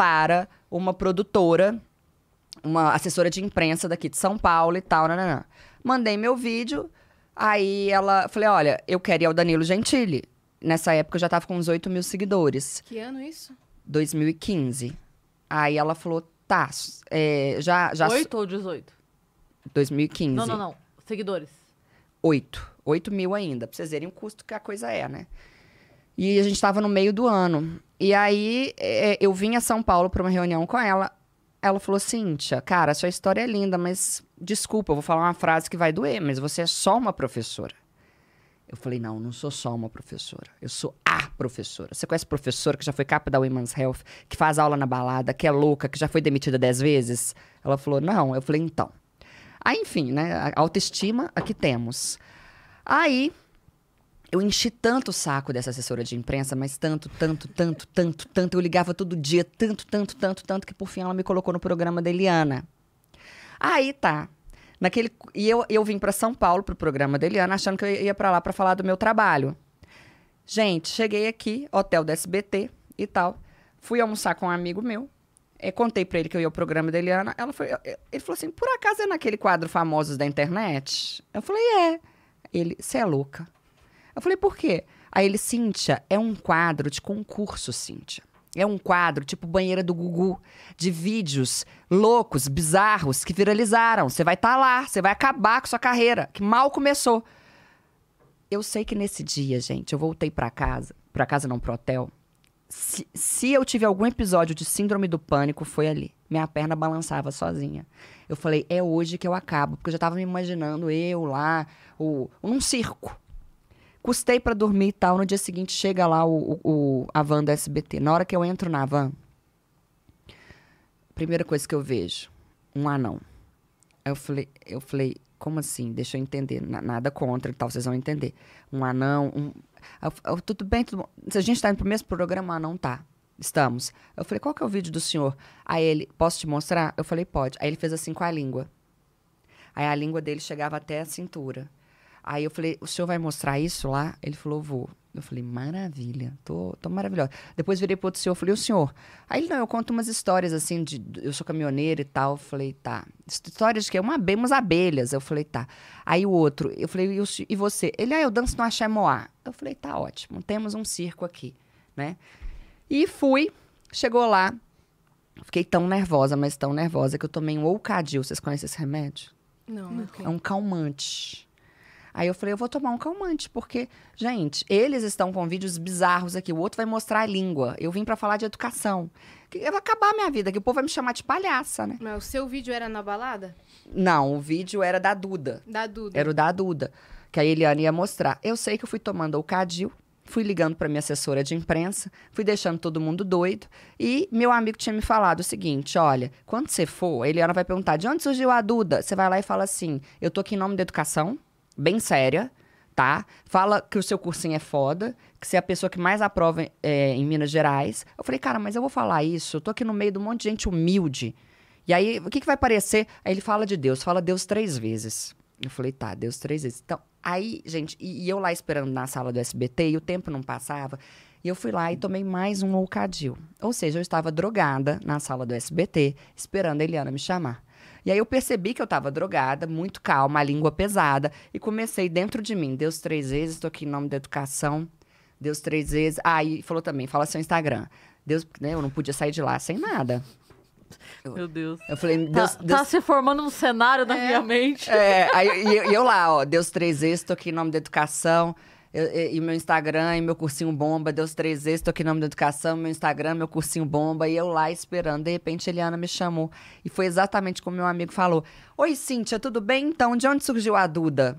para uma produtora, uma assessora de imprensa daqui de São Paulo e tal, nananã. Mandei meu vídeo, aí ela... Falei, olha, eu queria o Danilo Gentili. Nessa época eu já tava com uns 8 mil seguidores. Que ano isso? 2015. Aí ela falou, tá, é, já, já... 8 ou 18? 2015. Não, não, não. Seguidores. 8. 8 mil ainda, pra vocês verem o custo que a coisa é, né? E a gente estava no meio do ano. E aí é, eu vim a São Paulo para uma reunião com ela. Ela falou: Cíntia, cara, sua história é linda, mas desculpa, eu vou falar uma frase que vai doer, mas você é só uma professora. Eu falei: não, não sou só uma professora. Eu sou a professora. Você conhece professora que já foi capa da Women's Health, que faz aula na balada, que é louca, que já foi demitida dez vezes? Ela falou: não. Eu falei: então. Aí, enfim, né? A autoestima, aqui temos. Aí eu enchi tanto o saco dessa assessora de imprensa, mas tanto, tanto, tanto, tanto, tanto. Eu ligava todo dia, tanto, tanto, tanto, tanto, que por fim ela me colocou no programa da Eliana. Aí tá. Naquele, e eu, eu vim para São Paulo pro programa da Eliana, achando que eu ia para lá para falar do meu trabalho. Gente, cheguei aqui, hotel da SBT e tal. Fui almoçar com um amigo meu. É, contei para ele que eu ia ao programa da Eliana. Ela foi, é, ele falou assim: por acaso é naquele quadro famosos da internet? Eu falei: é. Ele, você é louca. Eu falei, por quê? Aí ele, Cíntia, é um quadro de concurso, Cíntia. É um quadro tipo banheira do Gugu, de vídeos loucos, bizarros, que viralizaram. Você vai estar tá lá, você vai acabar com sua carreira, que mal começou. Eu sei que nesse dia, gente, eu voltei para casa, para casa não, pro hotel. Se, se eu tive algum episódio de síndrome do pânico, foi ali. Minha perna balançava sozinha. Eu falei, é hoje que eu acabo, porque eu já tava me imaginando eu lá, o, num circo Custei para dormir e tal. No dia seguinte chega lá o, o, a van da SBT. Na hora que eu entro na van, primeira coisa que eu vejo, um anão. Eu falei, eu falei, como assim? Deixa eu entender. nada contra e tal, vocês vão entender. Um anão, um. Eu, eu, tudo bem, tudo bom. Se a gente está indo pro mesmo programa, anão tá. Estamos. Eu falei, qual que é o vídeo do senhor? Aí ele, posso te mostrar? Eu falei, pode. Aí ele fez assim com a língua. Aí a língua dele chegava até a cintura. Aí eu falei, o senhor vai mostrar isso lá? Ele falou, vou. Eu falei, maravilha, tô, tô maravilhosa. Depois virei pro outro senhor, falei, o senhor? Aí ele, não, eu conto umas histórias, assim, de eu sou caminhoneira e tal. Eu falei, tá. Histórias de que é uma, umas abelhas. Eu falei, tá. Aí o outro, eu falei, e, o, e você? Ele, ah, eu danço no Axé Moá. Eu falei, tá ótimo, temos um circo aqui, né? E fui, chegou lá, fiquei tão nervosa, mas tão nervosa, que eu tomei um Ocadil. Vocês conhecem esse remédio? Não, não. É um calmante. Aí eu falei, eu vou tomar um calmante, porque, gente, eles estão com vídeos bizarros aqui, o outro vai mostrar a língua. Eu vim para falar de educação. vai acabar a minha vida, que o povo vai me chamar de palhaça, né? Mas o seu vídeo era na balada? Não, o vídeo era da Duda. Da Duda. Era o da Duda, que a Eliane ia mostrar. Eu sei que eu fui tomando o cadil, fui ligando para minha assessora de imprensa, fui deixando todo mundo doido. E meu amigo tinha me falado o seguinte: olha, quando você for, a Eliana vai perguntar de onde surgiu a Duda. Você vai lá e fala assim: eu tô aqui em nome da educação bem séria, tá? Fala que o seu cursinho é foda, que você é a pessoa que mais aprova é, em Minas Gerais. Eu falei, cara, mas eu vou falar isso, eu tô aqui no meio de um monte de gente humilde. E aí, o que, que vai parecer? Aí ele fala de Deus, fala Deus três vezes. Eu falei, tá, Deus três vezes. Então, aí, gente, e, e eu lá esperando na sala do SBT, e o tempo não passava. E eu fui lá e tomei mais um Loucadil. Ou seja, eu estava drogada na sala do SBT, esperando a Eliana me chamar. E aí eu percebi que eu tava drogada, muito calma, a língua pesada, e comecei dentro de mim. Deus três vezes, estou aqui em nome da educação. Deus três vezes. Ah, falou também, fala seu Instagram. Deus, né, eu não podia sair de lá sem nada. Eu, Meu Deus. Eu falei, tá, Deus, tá, Deus... tá, se formando um cenário na é, minha mente. É, aí, e eu, eu, lá, ó, Deus três vezes, estou aqui em nome da educação. Eu, e, e, meu Instagram, e meu cursinho bomba, Deus três vezes, tô aqui no nome da educação, meu Instagram, meu cursinho bomba, e eu lá esperando. De repente, Eliana me chamou. E foi exatamente como meu amigo falou: Oi, Cíntia, tudo bem? Então, de onde surgiu a Duda?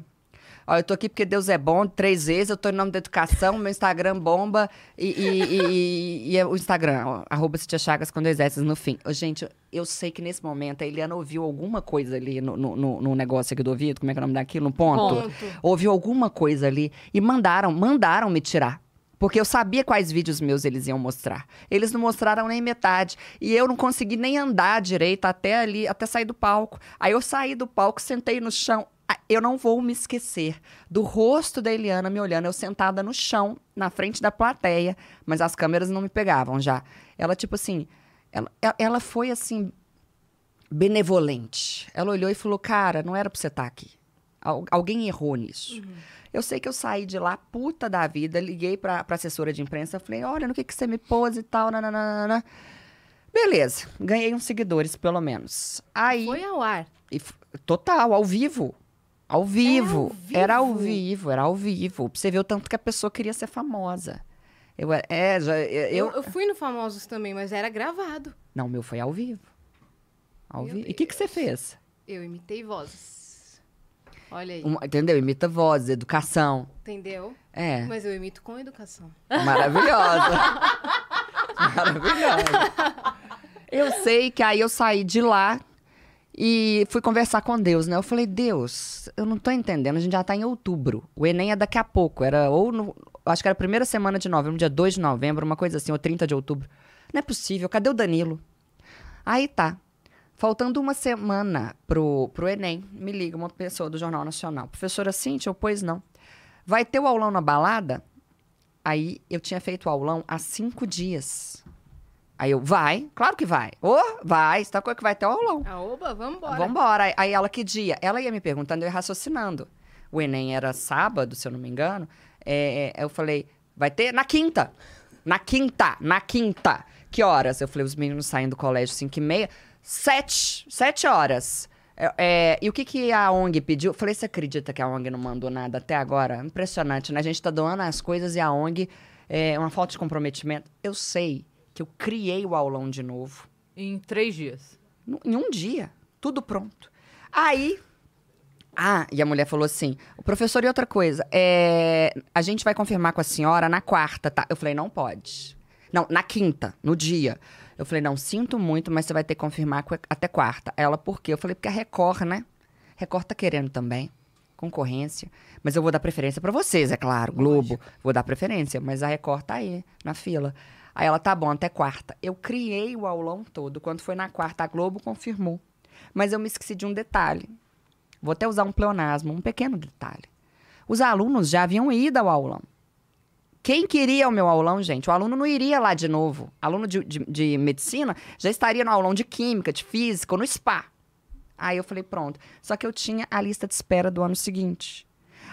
Ó, eu tô aqui porque Deus é bom, três vezes, eu tô em nome da educação, meu Instagram bomba e, e, e, e é o Instagram, arroba Cintia Chagas com dois S no fim. gente, eu sei que nesse momento a Eliana ouviu alguma coisa ali no, no, no negócio aqui do ouvido, como é que é o nome daquilo? No ponto. ponto. Ouviu alguma coisa ali e mandaram, mandaram me tirar porque eu sabia quais vídeos meus eles iam mostrar. Eles não mostraram nem metade. E eu não consegui nem andar direito até ali, até sair do palco. Aí eu saí do palco, sentei no chão. Ah, eu não vou me esquecer do rosto da Eliana me olhando, eu sentada no chão, na frente da plateia, mas as câmeras não me pegavam já. Ela, tipo assim, ela, ela foi assim, benevolente. Ela olhou e falou: Cara, não era pra você estar tá aqui. alguém errou nisso. Uhum. Eu sei que eu saí de lá, puta da vida, liguei pra, pra assessora de imprensa, falei: Olha, no que, que você me pôs e tal, nananana. Beleza, ganhei uns seguidores, pelo menos. Aí. Foi ao ar. E, total, ao vivo. Ao vivo. Era ao vivo, era ao vivo, era ao vivo. Pra você ver o tanto que a pessoa queria ser famosa. Eu, é, é já, é, eu, eu, eu fui no Famosos também, mas era gravado. Não, o meu foi ao vivo. Ao vivo. E o que, que você fez? Eu imitei vozes. Olha aí. entendeu? Imita vozes, educação. Entendeu? É. Mas eu imito com educação. Maravilhosa. Maravilhosa. Eu sei que aí eu saí de lá e fui conversar com Deus, né? Eu falei, Deus, eu não tô entendendo, a gente já tá em outubro. O Enem é daqui a pouco, era ou no, acho que era a primeira semana de novembro, dia 2 de novembro, uma coisa assim, ou 30 de outubro. Não é possível, cadê o Danilo? Aí tá. Faltando uma semana pro, pro Enem, me liga uma pessoa do Jornal Nacional. Professora Cintia, eu, pois não. Vai ter o aulão na balada? Aí eu tinha feito o aulão há cinco dias. Aí eu, vai, claro que vai. Ô, oh, vai, está coisa que vai até o aulão. Ah, oba, vambora. Vambora. Aí ela, que dia? Ela ia me perguntando, eu ia raciocinando. O Enem era sábado, se eu não me engano. É, é eu falei, vai ter na quinta. Na quinta, na quinta. Que horas? Eu falei, os meninos saem do colégio 5 e meia. Sete, sete horas. É, é, e o que, que a ONG pediu? Eu falei, você acredita que a ONG não mandou nada até agora? Impressionante, né? A gente tá doando as coisas e a ONG é uma falta de comprometimento. Eu sei que eu criei o aulão de novo. Em três dias? Em um dia. Tudo pronto. Aí. Ah, e a mulher falou assim: o professor, e outra coisa, é, a gente vai confirmar com a senhora na quarta, tá? Eu falei: não pode. Não, na quinta, no dia. Eu falei: não, sinto muito, mas você vai ter que confirmar até quarta. Ela, por quê? Eu falei: porque a Record, né? Record tá querendo também concorrência. Mas eu vou dar preferência para vocês, é claro. Globo, Lógico. vou dar preferência. Mas a Record tá aí, na fila. Aí ela, tá bom, até quarta. Eu criei o aulão todo. Quando foi na quarta, a Globo confirmou. Mas eu me esqueci de um detalhe. Vou até usar um pleonasmo, um pequeno detalhe. Os alunos já haviam ido ao aulão. Quem queria o meu aulão, gente? O aluno não iria lá de novo. Aluno de, de, de medicina já estaria no aulão de química, de física, ou no spa. Aí eu falei, pronto. Só que eu tinha a lista de espera do ano seguinte.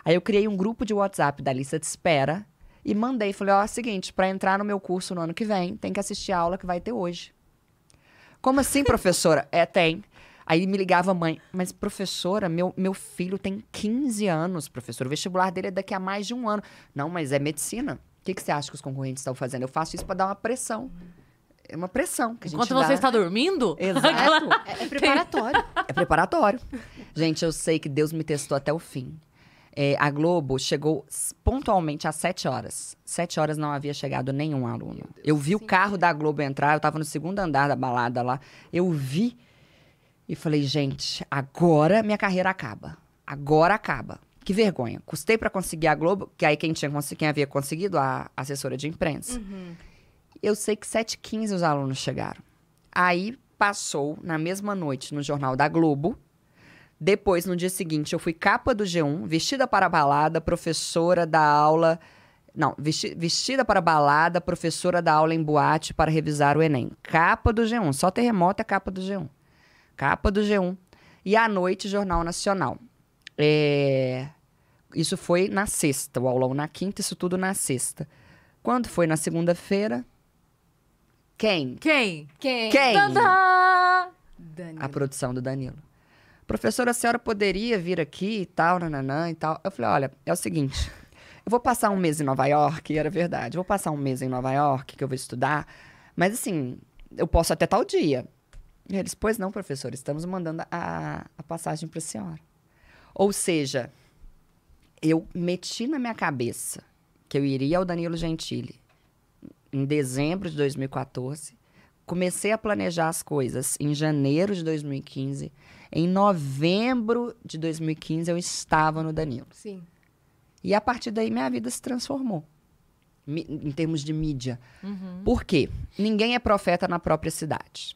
Aí eu criei um grupo de WhatsApp da lista de espera e mandei, falei, ó, oh, é seguinte, para entrar no meu curso no ano que vem, tem que assistir a aula que vai ter hoje. Como assim, professora? é, tem. Aí me ligava a mãe, mas professora, meu, meu filho tem 15 anos, professor. O vestibular dele é daqui a mais de um ano. Não, mas é medicina. O que, que você acha que os concorrentes estão fazendo? Eu faço isso para dar uma pressão. É uma pressão. Que Enquanto você dá. está dormindo? Exato. é, é preparatório. é preparatório. Gente, eu sei que Deus me testou até o fim. É, a Globo chegou pontualmente às 7 horas. 7 horas não havia chegado nenhum aluno. Eu vi o carro da Globo entrar, eu estava no segundo andar da balada lá. Eu vi e falei, gente, agora minha carreira acaba. Agora acaba. Que vergonha. Custei para conseguir a Globo, que aí quem, tinha, quem havia conseguido, a assessora de imprensa. Uhum. Eu sei que 7h15 os alunos chegaram. Aí passou, na mesma noite, no jornal da Globo, depois, no dia seguinte, eu fui capa do G1, vestida para a balada, professora da aula. Não, vesti... vestida para a balada, professora da aula em boate para revisar o Enem. Capa do G1. Só terremoto é capa do G1. Capa do G1. E à noite, Jornal Nacional. É... Isso foi na sexta, o aulão na quinta, isso tudo na sexta. Quando foi na segunda-feira? Quem? Quem? Quem? Quem? Tadá! A produção do Danilo professora, a senhora poderia vir aqui e tal, nananã e tal. Eu falei, olha, é o seguinte, eu vou passar um mês em Nova York, e era verdade, vou passar um mês em Nova York, que eu vou estudar, mas assim, eu posso até tal dia. E eles, pois não, professora, estamos mandando a, a passagem para a senhora. Ou seja, eu meti na minha cabeça que eu iria ao Danilo Gentili em dezembro de 2014, comecei a planejar as coisas em janeiro de 2015 em novembro de 2015, eu estava no Danilo. Sim. E a partir daí, minha vida se transformou. em termos de mídia. Uhum. Por quê? Ninguém é profeta na própria cidade.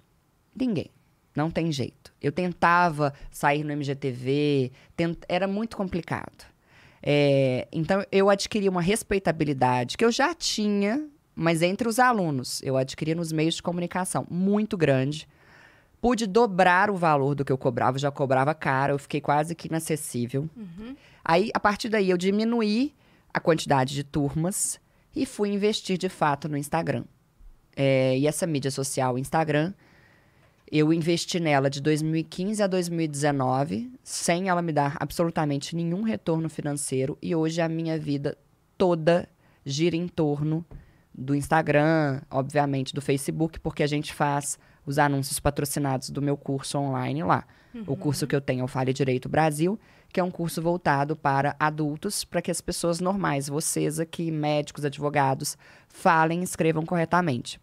Ninguém. Não tem jeito. Eu tentava sair no MGTV, tent... era muito complicado. É... Então, eu adquiri uma respeitabilidade que eu já tinha, mas entre os alunos. Eu adquiri nos meios de comunicação, muito grande. Pude dobrar o valor do que eu cobrava, já cobrava caro, eu fiquei quase que inacessível. Uhum. Aí, a partir daí, eu diminuí a quantidade de turmas e fui investir de fato no Instagram. É, e essa mídia social, Instagram, eu investi nela de 2015 a 2019, sem ela me dar absolutamente nenhum retorno financeiro. E hoje a minha vida toda gira em torno do Instagram, obviamente, do Facebook, porque a gente faz os anúncios patrocinados do meu curso online lá. Uhum. O curso que eu tenho é o Fale Direito Brasil, que é um curso voltado para adultos, para que as pessoas normais, vocês aqui, médicos, advogados, falem e escrevam corretamente.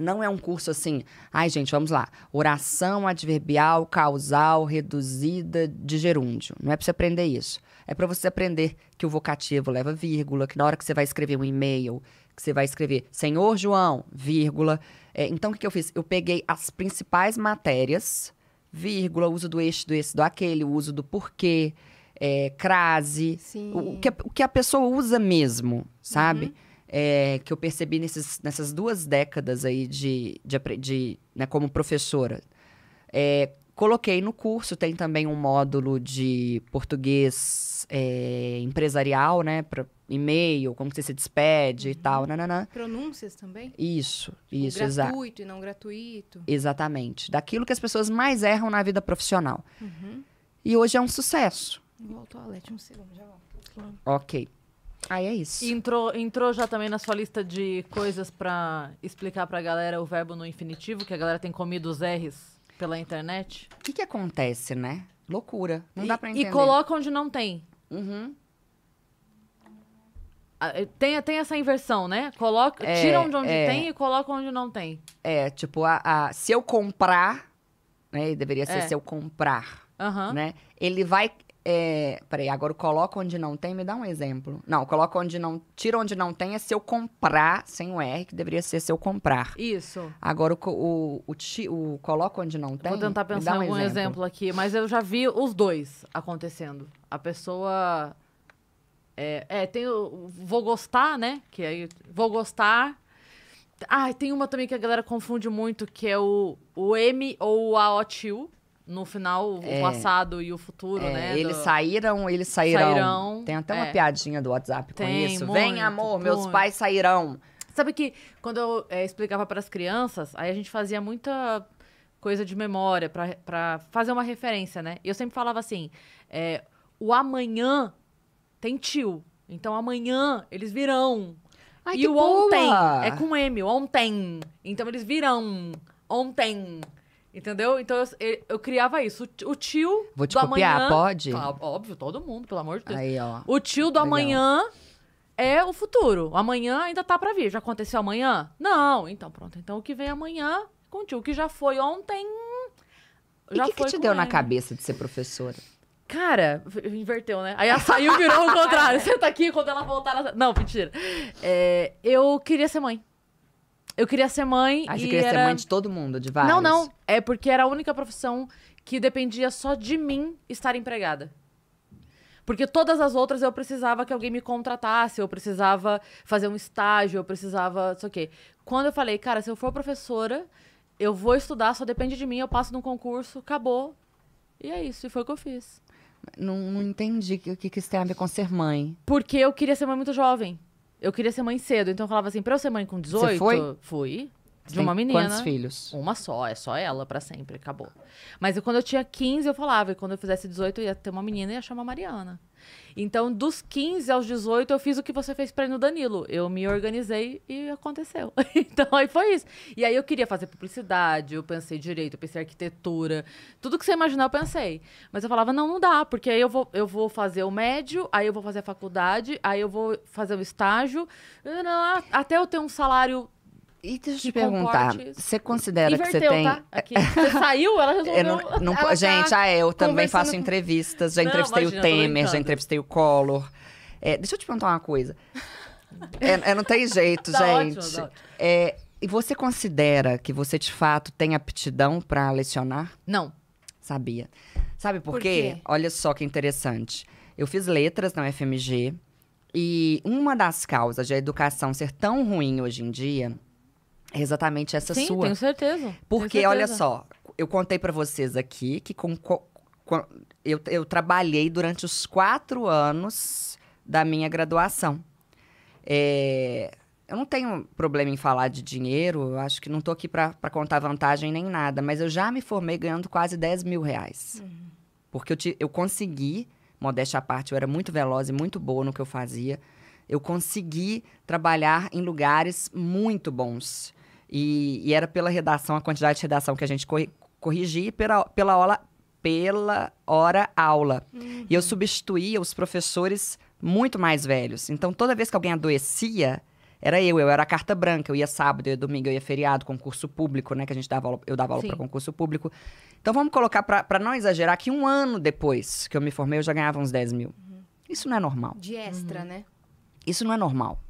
Não é um curso assim, ai gente, vamos lá, oração adverbial, causal, reduzida de gerúndio. Não é para você aprender isso. É para você aprender que o vocativo leva vírgula, que na hora que você vai escrever um e-mail, que você vai escrever Senhor João, vírgula, é, então, o que, que eu fiz? Eu peguei as principais matérias, vírgula, uso do este, do esse, do aquele, uso do porquê, é, crase, o, o, que a, o que a pessoa usa mesmo, sabe? Uhum. É, que eu percebi nesses, nessas duas décadas aí de, de, de né, como professora. É, Coloquei no curso, tem também um módulo de português é, empresarial, né? Pra, e-mail, como você se despede uhum. e tal, nananã. Pronúncias também? Isso, tipo, isso, exato. Gratuito exa e não gratuito. Exatamente. Daquilo que as pessoas mais erram na vida profissional. Uhum. E hoje é um sucesso. Voltou ao toalete um segundo, já volto. Ok. Aí é isso. Entrou, entrou já também na sua lista de coisas para explicar pra galera o verbo no infinitivo, que a galera tem comido os R's pela internet. O que, que acontece, né? Loucura. Não e, dá pra entender. E coloca onde não tem. Uhum. Ah, eh, tem, tem essa inversão, né? Coloca, é, tiram de onde é, tem e colocam onde não tem. É, tipo, a, a se eu comprar, né? Deveria ser é. se eu comprar, uhum. né? Ele vai é, peraí, agora coloca onde não tem, me dá um exemplo. Não, coloca onde não. Tira onde não tem é se eu comprar, sem o R, que deveria ser se eu comprar. Isso. Agora o, o, o, o coloca onde não tem. Vou tentar pensar em um algum exemplo. exemplo. aqui, mas eu já vi os dois acontecendo. A pessoa. É, é tem o. Vou gostar, né? Que aí. É, vou gostar. Ah, tem uma também que a galera confunde muito, que é o, o M ou o AOTU no final, é. o passado e o futuro, é. né? Eles do... saíram, eles sairão. sairão. Tem até uma é. piadinha do WhatsApp com isso. Muito, Vem, amor, muito. meus pais sairão. Sabe que quando eu é, explicava para as crianças, aí a gente fazia muita coisa de memória para fazer uma referência, né? E eu sempre falava assim: é, o amanhã tem tio. Então amanhã eles virão. Ai, e o boa. ontem é com M, ontem. Então eles virão ontem. Entendeu? Então eu, eu criava isso. O tio Vou te do copiar, amanhã. Pode? Ah, óbvio, todo mundo, pelo amor de Deus. Aí, ó. O tio do Legal. amanhã é o futuro. Amanhã ainda tá para vir. Já aconteceu amanhã? Não. Então pronto. Então o que vem amanhã é com o tio. O que já foi ontem. Já e o que, que te deu ele. na cabeça de ser professora? Cara, inverteu, né? Aí a saiu virou o contrário. Senta tá aqui quando ela voltar. Ela... Não, mentira. É, eu queria ser mãe. Eu queria ser mãe. Ah, você queria era... ser mãe de todo mundo, de vários? Não, não. É porque era a única profissão que dependia só de mim estar empregada. Porque todas as outras eu precisava que alguém me contratasse, eu precisava fazer um estágio, eu precisava. Não sei o quê. Quando eu falei, cara, se eu for professora, eu vou estudar, só depende de mim, eu passo num concurso, acabou. E é isso, e foi o que eu fiz. Não, não entendi o que, que isso tem a ver com ser mãe. Porque eu queria ser mãe muito jovem. Eu queria ser mãe cedo, então eu falava assim, pra eu ser mãe com 18, Você foi? fui de uma menina. Quantos filhos? Uma só, é só ela para sempre, acabou. Mas eu, quando eu tinha 15, eu falava, e quando eu fizesse 18, eu ia ter uma menina e ia chamar Mariana. Então, dos 15 aos 18, eu fiz o que você fez para ir no Danilo. Eu me organizei e aconteceu. então, aí foi isso. E aí eu queria fazer publicidade, eu pensei direito, eu pensei arquitetura, tudo que você imaginar eu pensei. Mas eu falava, não, não dá, porque aí eu vou, eu vou fazer o médio, aí eu vou fazer a faculdade, aí eu vou fazer o estágio, ah, até eu ter um salário e deixa eu te perguntar, você considera Inverteu, que você tem... Tá? Aqui. Você saiu, ela resolveu... Eu não, não... Ela tá gente, tá ah, eu também faço entrevistas, já não, entrevistei imagina, o Temer, já entrevistei o Collor. É, deixa eu te perguntar uma coisa. é, é, não tem jeito, tá gente. Ótimo, tá ótimo. É, e você considera que você, de fato, tem aptidão para lecionar? Não. Sabia. Sabe por, por quê? quê? Olha só que interessante. Eu fiz letras na UFMG e uma das causas de a educação ser tão ruim hoje em dia é exatamente essa Sim, sua. Tenho certeza. Porque, tenho certeza. olha só, eu contei para vocês aqui que com, com, eu, eu trabalhei durante os quatro anos da minha graduação. É, eu não tenho problema em falar de dinheiro, eu acho que não estou aqui para contar vantagem nem nada, mas eu já me formei ganhando quase 10 mil reais. Uhum. Porque eu, te, eu consegui, modéstia à parte, eu era muito veloz e muito boa no que eu fazia, eu consegui trabalhar em lugares muito bons. E, e, era pela redação, a quantidade de redação que a gente corri, corrigia e pela, pela, aula, pela hora aula. Uhum. E eu uhum. substituía os professores muito mais velhos. Então, toda vez que alguém adoecia, era eu, eu era a carta branca, eu ia sábado, eu ia domingo, eu ia feriado, concurso público, né? Que a gente dava aula, eu dava aula para concurso público. Então vamos colocar, para não exagerar, que um ano depois que eu me formei, eu já ganhava uns 10 mil. Uhum. Isso não é normal. De extra, uhum. né? Isso não é normal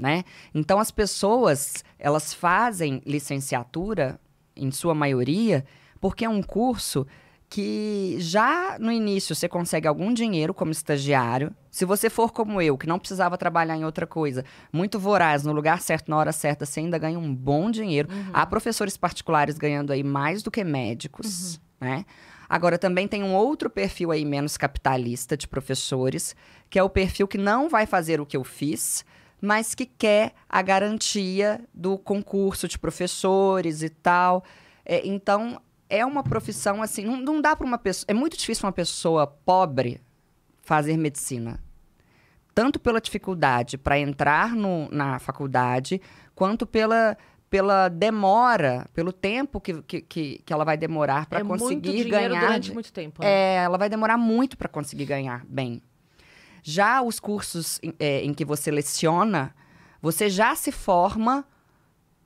né? Então as pessoas, elas fazem licenciatura em sua maioria, porque é um curso que já no início você consegue algum dinheiro como estagiário. Se você for como eu, que não precisava trabalhar em outra coisa, muito voraz, no lugar certo, na hora certa, você ainda ganha um bom dinheiro. Uhum. Há professores particulares ganhando aí mais do que médicos, uhum. né? Agora, também tem um outro perfil aí menos capitalista de professores, que é o perfil que não vai fazer o que eu fiz, mas que quer a garantia do concurso de professores e tal. É, então, é uma profissão assim, não, não dá para uma pessoa. É muito difícil uma pessoa pobre fazer medicina. Tanto pela dificuldade para entrar no, na faculdade, quanto pela, pela demora, pelo tempo que, que, que ela vai demorar para é conseguir muito ganhar. Durante muito tempo. Né? É, ela vai demorar muito para conseguir ganhar bem. Já os cursos em, é, em que você leciona, você já se forma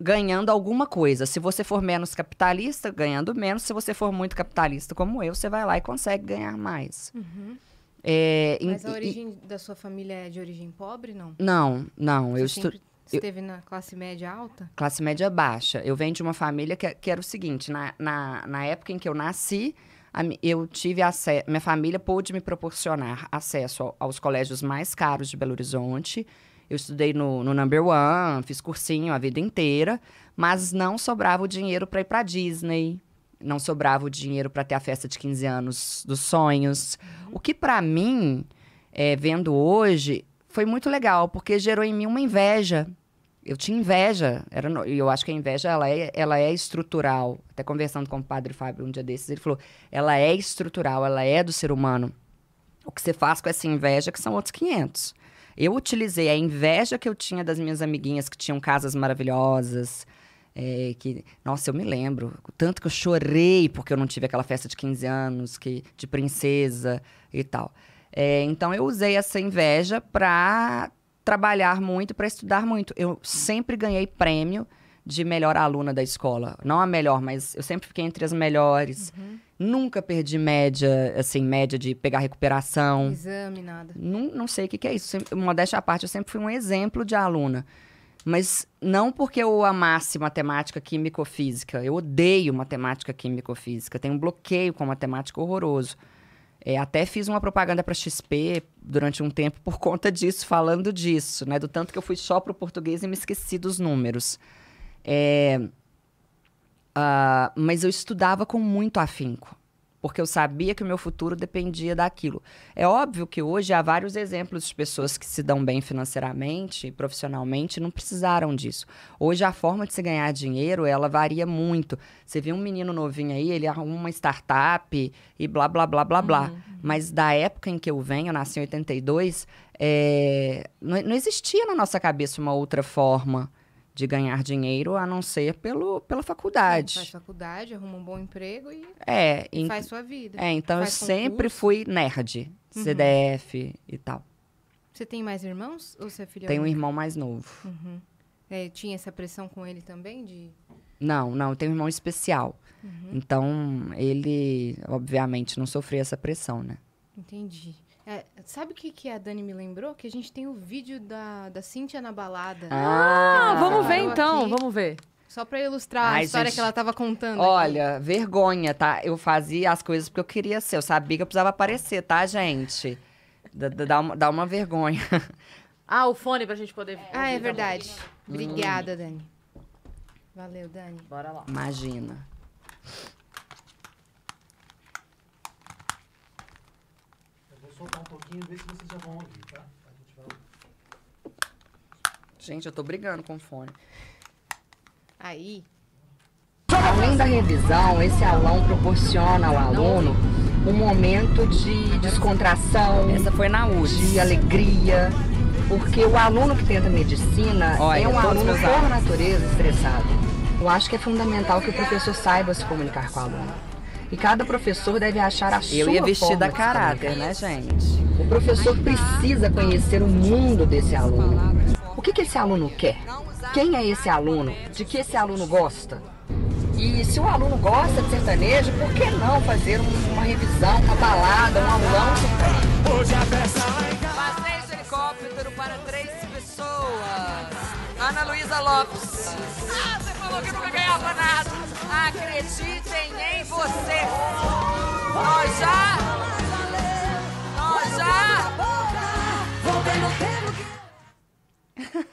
ganhando alguma coisa. Se você for menos capitalista, ganhando menos. Se você for muito capitalista como eu, você vai lá e consegue ganhar mais. Uhum. É, Mas em, a origem e, da sua família é de origem pobre, não? Não, não. Você eu estu... esteve eu, na classe média alta? Classe média baixa. Eu venho de uma família que, que era o seguinte: na, na, na época em que eu nasci, eu tive acesso, minha família pôde me proporcionar acesso aos colégios mais caros de Belo Horizonte. Eu estudei no, no Number One, fiz cursinho a vida inteira, mas não sobrava o dinheiro para ir para Disney, não sobrava o dinheiro para ter a festa de 15 anos dos sonhos. Uhum. O que para mim, é, vendo hoje, foi muito legal, porque gerou em mim uma inveja eu tinha inveja. e no... Eu acho que a inveja ela é, ela é estrutural. Até conversando com o padre Fábio um dia desses, ele falou: ela é estrutural, ela é do ser humano. O que você faz com essa inveja é que são outros 500. Eu utilizei a inveja que eu tinha das minhas amiguinhas que tinham casas maravilhosas. É, que, nossa, eu me lembro. O tanto que eu chorei porque eu não tive aquela festa de 15 anos, que, de princesa e tal. É, então eu usei essa inveja para trabalhar muito, para estudar muito. Eu sempre ganhei prêmio de melhor aluna da escola. Não a melhor, mas eu sempre fiquei entre as melhores. Uhum. Nunca perdi média, assim, média de pegar recuperação. Exame, nada. Não, não sei o que, que é isso. Sempre, modéstia à parte, eu sempre fui um exemplo de aluna. Mas não porque eu amasse matemática, química ou física. Eu odeio matemática, química ou física. Tenho um bloqueio com matemática horroroso. É, até fiz uma propaganda para XP durante um tempo por conta disso, falando disso, né? Do tanto que eu fui só pro português e me esqueci dos números. É, uh, mas eu estudava com muito afinco porque eu sabia que o meu futuro dependia daquilo. É óbvio que hoje há vários exemplos de pessoas que se dão bem financeiramente, profissionalmente, não precisaram disso. Hoje a forma de se ganhar dinheiro, ela varia muito. Você vê um menino novinho aí, ele arruma uma startup e blá, blá, blá, blá, uhum. blá. Mas da época em que eu venho, eu nasci em 82, é, eh, não, não, existia na nossa cabeça uma outra forma de ganhar dinheiro a não ser pelo, pela faculdade. Sim, faz faculdade, arruma um bom emprego e é, em, faz sua vida. É, então faz eu concurso. sempre fui nerd, CDF uhum. e tal. Você tem mais irmãos ou você é Tenho um irmão mais novo. Uhum. É, tinha essa pressão com ele também de não, não, eu tenho um irmão especial. Uhum. Então, ele, obviamente, não sofreu essa pressão, né? Entendi. É, sabe o que, que a Dani me lembrou? Que a gente tem o vídeo da, da Cíntia na balada. Ah, ah vamos ver então, aqui, vamos ver. Só pra ilustrar Ai, a história gente, que ela tava contando. Olha, aqui. vergonha, tá? Eu fazia as coisas porque eu queria ser. Eu sabia que eu precisava aparecer, tá, gente? Dá, dá, uma, dá uma vergonha. Ah, o fone pra gente poder. É, ah, é verdade. Hum. Obrigada, hum. Dani. Valeu, Dani. Bora lá. Imagina. tocar um pouquinho, ver se vocês já vão ouvir, tá? A gente vai. Gente, eu tô brigando com o fone. Aí. Além da revisão, esse aulão proporciona ao aluno um momento de descontração. Essa foi na De alegria. Porque o aluno que tenta medicina Olha, é um aluno por natureza estressado. Eu acho que é fundamental que o professor saiba se comunicar com o aluno. E cada professor deve achar a sua Eu ia vestir da caráter, né, gente? O professor precisa conhecer o mundo desse aluno. O que, que esse aluno quer? Quem é esse aluno? De que esse aluno gosta? E se o aluno gosta de sertanejo, por que não fazer uma revisão, uma balada, um aulão? Hoje a peça helicóptero para três pessoas. Ana Luísa Lopes. Ah, você falou que nunca ganhava nada acreditem em você. Nós já. Nós já.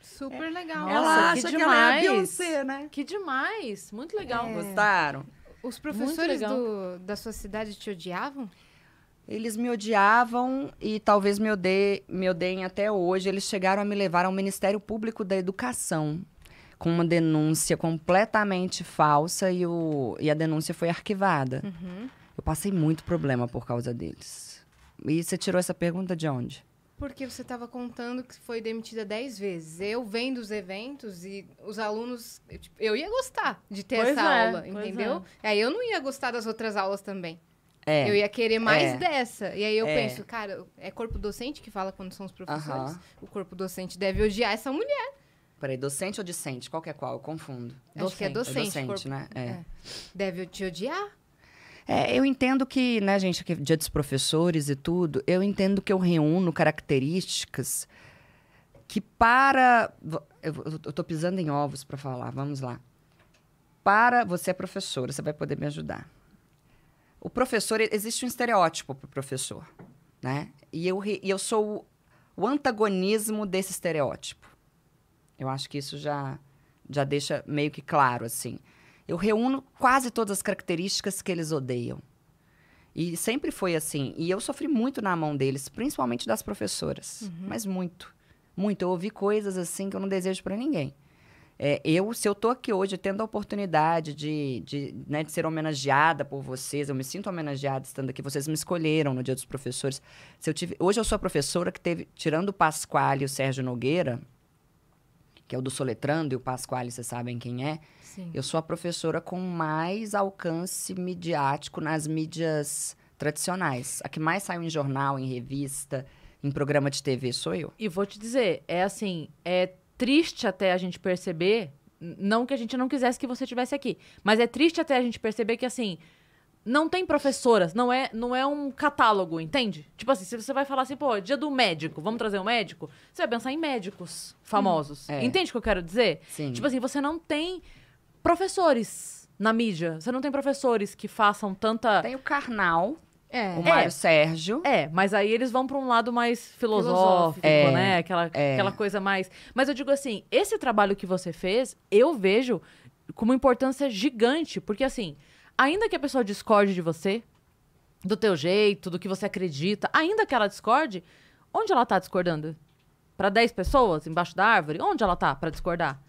Super legal. Ela Nossa, acha que, demais. ela é a Beyoncé, né? Que demais. Muito legal. É. Gostaram? Os professores do, da sua cidade te odiavam? Eles me odiavam e talvez me, me odeiem até hoje. Eles chegaram a me levar ao Ministério Público da Educação com uma denúncia completamente falsa e, o, e a denúncia foi arquivada. Uhum. Eu passei muito problema por causa deles. E você tirou essa pergunta de onde? Porque você estava contando que foi demitida dez vezes. Eu vendo os eventos e os alunos. Eu, tipo, eu ia gostar de ter pois essa é, aula, entendeu? É. Aí eu não ia gostar das outras aulas também. É, eu ia querer mais é, dessa. E aí eu é. penso, cara, é corpo docente que fala quando são os professores. O corpo docente deve odiar essa mulher. Peraí, docente ou discente? Qual que é qual? Eu confundo. Acho docente, que é docente. É docente, por... né? É. É. Deve te odiar? É, eu entendo que, né, gente, aqui, dia dos professores e tudo, eu entendo que eu reúno características que para... Eu, eu tô pisando em ovos para falar, vamos lá. Para você é professora, você vai poder me ajudar. O professor, existe um estereótipo para o professor, né? E eu, e eu sou o antagonismo desse estereótipo. Eu acho que isso já, já deixa meio que claro, assim. Eu reúno quase todas as características que eles odeiam. E sempre foi assim. E eu sofri muito na mão deles, principalmente das professoras. Uhum. Mas muito. Muito. Eu ouvi coisas assim que eu não desejo para ninguém. É, eu, se eu tô aqui hoje tendo a oportunidade de, de, né, de ser homenageada por vocês, eu me sinto homenageada estando aqui, vocês me escolheram no Dia dos Professores. Se eu tive, hoje eu sou a professora que teve, tirando o Pasquale e o Sérgio Nogueira, que é o do Soletrando, e o Pasquale, vocês sabem quem é. Sim. Eu sou a professora com mais alcance midiático nas mídias tradicionais. A que mais saiu em jornal, em revista, em programa de TV sou eu. E vou te dizer, é assim, é triste até a gente perceber, não que a gente não quisesse que você tivesse aqui, mas é triste até a gente perceber que assim, não tem professoras, não é, não é um catálogo, entende? Tipo assim, se você vai falar assim, pô, dia do médico, vamos trazer um médico, você vai pensar em médicos famosos. Hum, é. Entende o que eu quero dizer? Sim. Tipo assim, você não tem professores na mídia, você não tem professores que façam tanta. Tem o Carnal. É. O Mário é. Sérgio. É, mas aí eles vão para um lado mais filosófico, né? é. né? Aquela, é. aquela coisa mais. Mas eu digo assim: esse trabalho que você fez, eu vejo com uma importância gigante, porque assim, ainda que a pessoa discorde de você, do teu jeito, do que você acredita, ainda que ela discorde, onde ela tá discordando? Para 10 pessoas embaixo da árvore? Onde ela tá para discordar?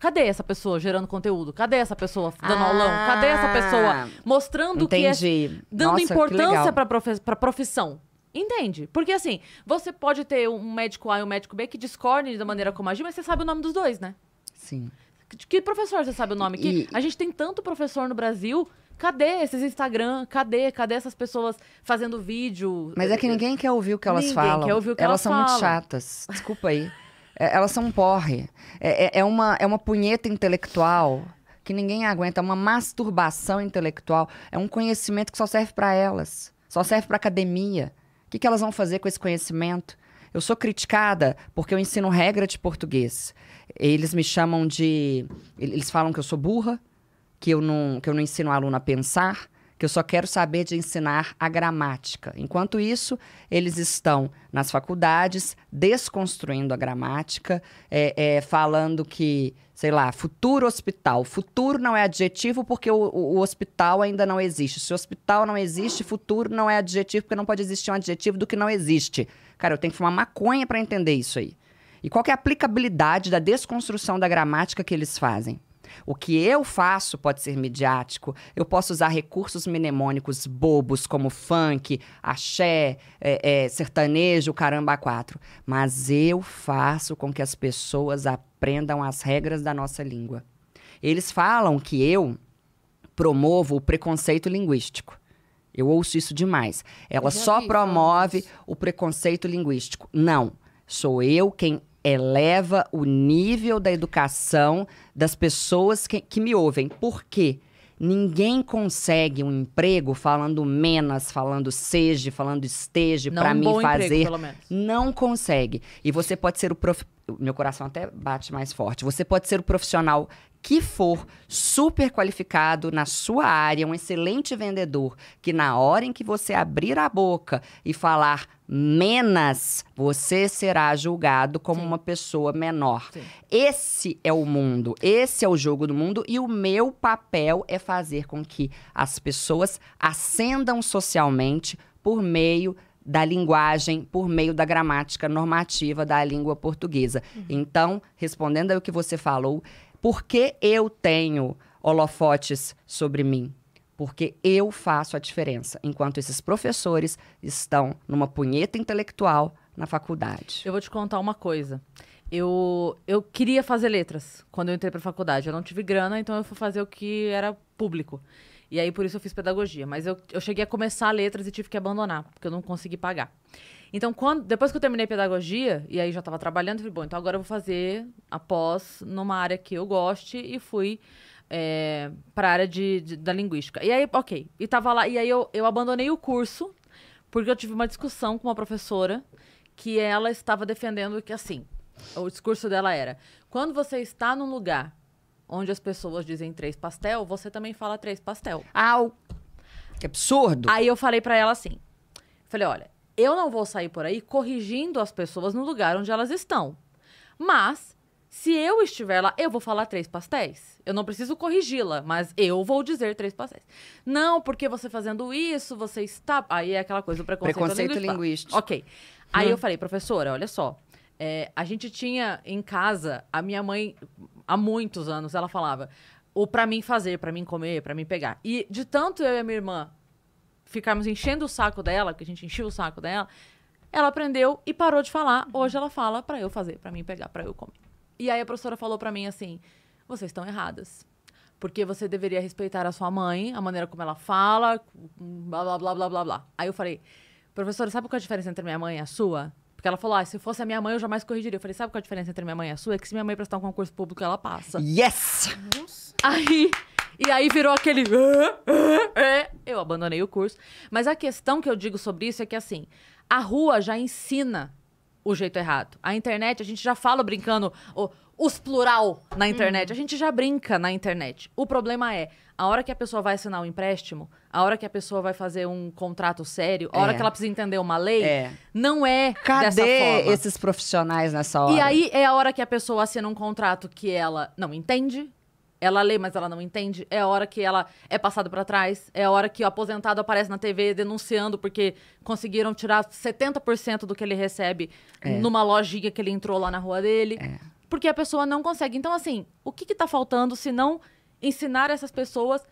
Cadê essa pessoa gerando conteúdo? Cadê essa pessoa dando ah, aulão? Cadê essa pessoa mostrando entendi. que é, dando Nossa, importância para a profissão? Entende? Porque assim, você pode ter um médico A e um médico B que discordem da maneira como agir, mas você sabe o nome dos dois, né? Sim. Que, professor você sabe o nome? Que a gente tem tanto professor no Brasil Cadê esses Instagram? Cadê? Cadê essas pessoas fazendo vídeo? Mas é que ninguém quer ouvir o que elas ninguém falam. Quer ouvir o que elas, elas são muito chatas. Desculpa aí. é, elas são um porre. É, é, é, uma, é uma punheta intelectual que ninguém aguenta. É uma masturbação intelectual. É um conhecimento que só serve para elas. Só serve para academia. O que, que elas vão fazer com esse conhecimento? Eu sou criticada porque eu ensino regra de português. Eles me chamam de. Eles falam que eu sou burra que eu não, que eu não ensino o aluno a pensar, que eu só quero saber de ensinar a gramática. Enquanto isso, eles estão nas faculdades desconstruindo a gramática, é, é, falando que, sei lá, futuro hospital. Futuro não é adjetivo porque o, o, o, hospital ainda não existe. Se o hospital não existe, futuro não é adjetivo porque não pode existir um adjetivo do que não existe. Cara, eu tenho que fumar maconha para entender isso aí. E qual é a aplicabilidade da desconstrução da gramática que eles fazem? O que eu faço pode ser midiático. Eu posso usar recursos mnemônicos bobos como funk, axé, é, é, sertanejo, caramba quatro. Mas eu faço com que as pessoas aprendam as regras da nossa língua. Eles falam que eu promovo o preconceito linguístico. Eu ouço isso demais. Ela só vi, promove o preconceito linguístico. Não. Sou eu quem eleva o nível da educação das pessoas que, que me ouvem. Por quê? Ninguém consegue um emprego falando menos, falando seja, falando esteja, para mim fazer. Emprego, não consegue. E você pode ser o prof meu coração até bate mais forte. Você pode ser o profissional que for super qualificado na sua área, um excelente vendedor, que na hora em que você abrir a boca e falar menos, você será julgado como Sim. uma pessoa menor. Sim. Esse é o mundo, esse é o jogo do mundo e o meu papel é fazer com que as pessoas ascendam socialmente por meio da linguagem por meio da gramática normativa da língua portuguesa. Uhum. Então, respondendo ao que você falou, por que eu tenho holofotes sobre mim? Porque eu faço a diferença, enquanto esses professores estão numa punheta intelectual na faculdade. Eu vou te contar uma coisa. Eu, eu queria fazer letras quando eu entrei para faculdade. Eu não tive grana, então eu fui fazer o que era público. E aí, por isso, eu fiz pedagogia. Mas eu, eu cheguei a começar letras e tive que abandonar, porque eu não consegui pagar. Então, quando, depois que eu terminei pedagogia, e aí já estava trabalhando, eu falei, bom, então agora eu vou fazer a pós numa área que eu goste, e fui é, para a área de, de, da linguística. E aí, ok. E tava lá, e aí eu, eu abandonei o curso, porque eu tive uma discussão com uma professora que ela estava defendendo que, assim, o discurso dela era: quando você está num lugar onde as pessoas dizem três pastel, você também fala três pastel. Au! Que absurdo! Aí eu falei para ela assim: falei, olha, eu não vou sair por aí corrigindo as pessoas no lugar onde elas estão. Mas, se eu estiver lá, eu vou falar três pastéis. Eu não preciso corrigi-la, mas eu vou dizer três pastéis. Não, porque você fazendo isso, você está. Aí é aquela coisa do preconceito, é preconceito linguístico. Ok. Aí hum. eu falei, professora, olha só. É, a gente tinha em casa, a minha mãe há muitos anos, ela falava o para mim fazer, para mim comer, para mim pegar. E de tanto eu e a minha irmã ficarmos enchendo o saco dela, que a gente enchia o saco dela, ela aprendeu e parou de falar. Uhum. Hoje ela fala para eu fazer, para mim pegar, para eu comer. E aí a professora falou para mim assim: "Vocês estão erradas. Porque você deveria respeitar a sua mãe, a maneira como ela fala, blá blá blá blá blá blá". Aí eu falei: "Professora, sabe qual é a diferença entre minha mãe e a sua?" Porque ela falou: ah, se fosse a minha mãe, eu jamais corrigiria. Eu falei: sabe qual é a diferença entre minha mãe e a sua? É que se minha mãe prestar um concurso público, ela passa. Yes! Nossa. Aí. E aí virou aquele. É, eu abandonei o curso. Mas a questão que eu digo sobre isso é que, assim, a rua já ensina o jeito errado. A internet, a gente já fala brincando os plural na internet. Hum. A gente já brinca na internet. O problema é a hora que a pessoa vai assinar um empréstimo, a hora que a pessoa vai fazer um contrato sério, a hora é. que ela precisa entender uma lei, é. não é Cadê dessa forma. esses profissionais nessa hora? E aí é a hora que a pessoa assina um contrato que ela não entende, ela lê, mas ela não entende. É a hora que ela é passada para trás. É a hora que o aposentado aparece na TV denunciando porque conseguiram tirar 70% do que ele recebe é. numa lojinha que ele entrou lá na rua dele. É. Porque a pessoa não consegue. Então, assim, o que, está faltando se não ensinar essas pessoas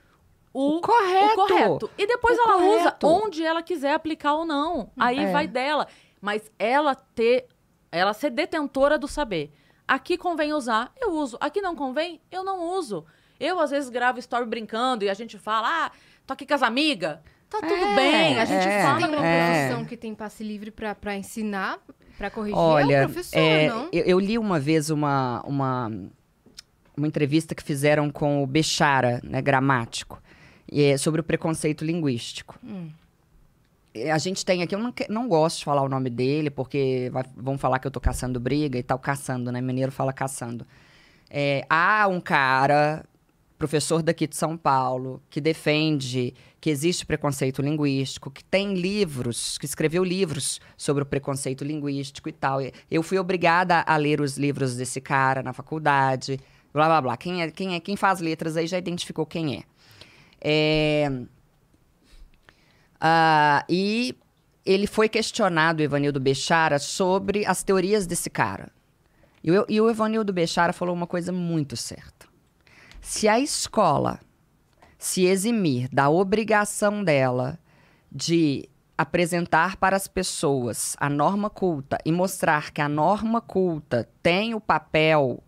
o, o, correto. o correto. E depois o ela correto. usa onde ela quiser aplicar ou não. Aí é. vai dela. Mas ela ter. Ela ser detentora do saber. Aqui convém usar, eu uso. Aqui não convém, eu não uso. Eu, às vezes, gravo story brincando e a gente fala, ah, tô aqui com as amigas. Tá tudo é, bem, a é. gente é, fala. Tem uma é. profissão que tem passe livre para ensinar, para corrigir, Olha, é o professor, é, não? Eu, eu li uma vez uma, uma uma entrevista que fizeram com o Bechara, né, gramático, é, sobre o preconceito linguístico. Hum. A gente tem aqui, eu não, não, gosto de falar o nome dele, porque vai, vão falar que eu tô caçando briga e tal, caçando, né? Mineiro fala caçando. É, há um cara, professor daqui de São Paulo, que defende que existe preconceito linguístico, que tem livros, que escreveu livros sobre o preconceito linguístico e tal. Eu fui obrigada a ler os livros desse cara na faculdade blá blá blá. Quem é, quem é, quem faz letras aí já identificou quem é. é... Ah, e ele foi questionado, Evanildo Bechara, sobre as teorias desse cara. E, eu, e o Evanildo Bechara falou uma coisa muito certa. Se a escola se eximir da obrigação dela de apresentar para as pessoas a norma culta e mostrar que a norma culta tem o papel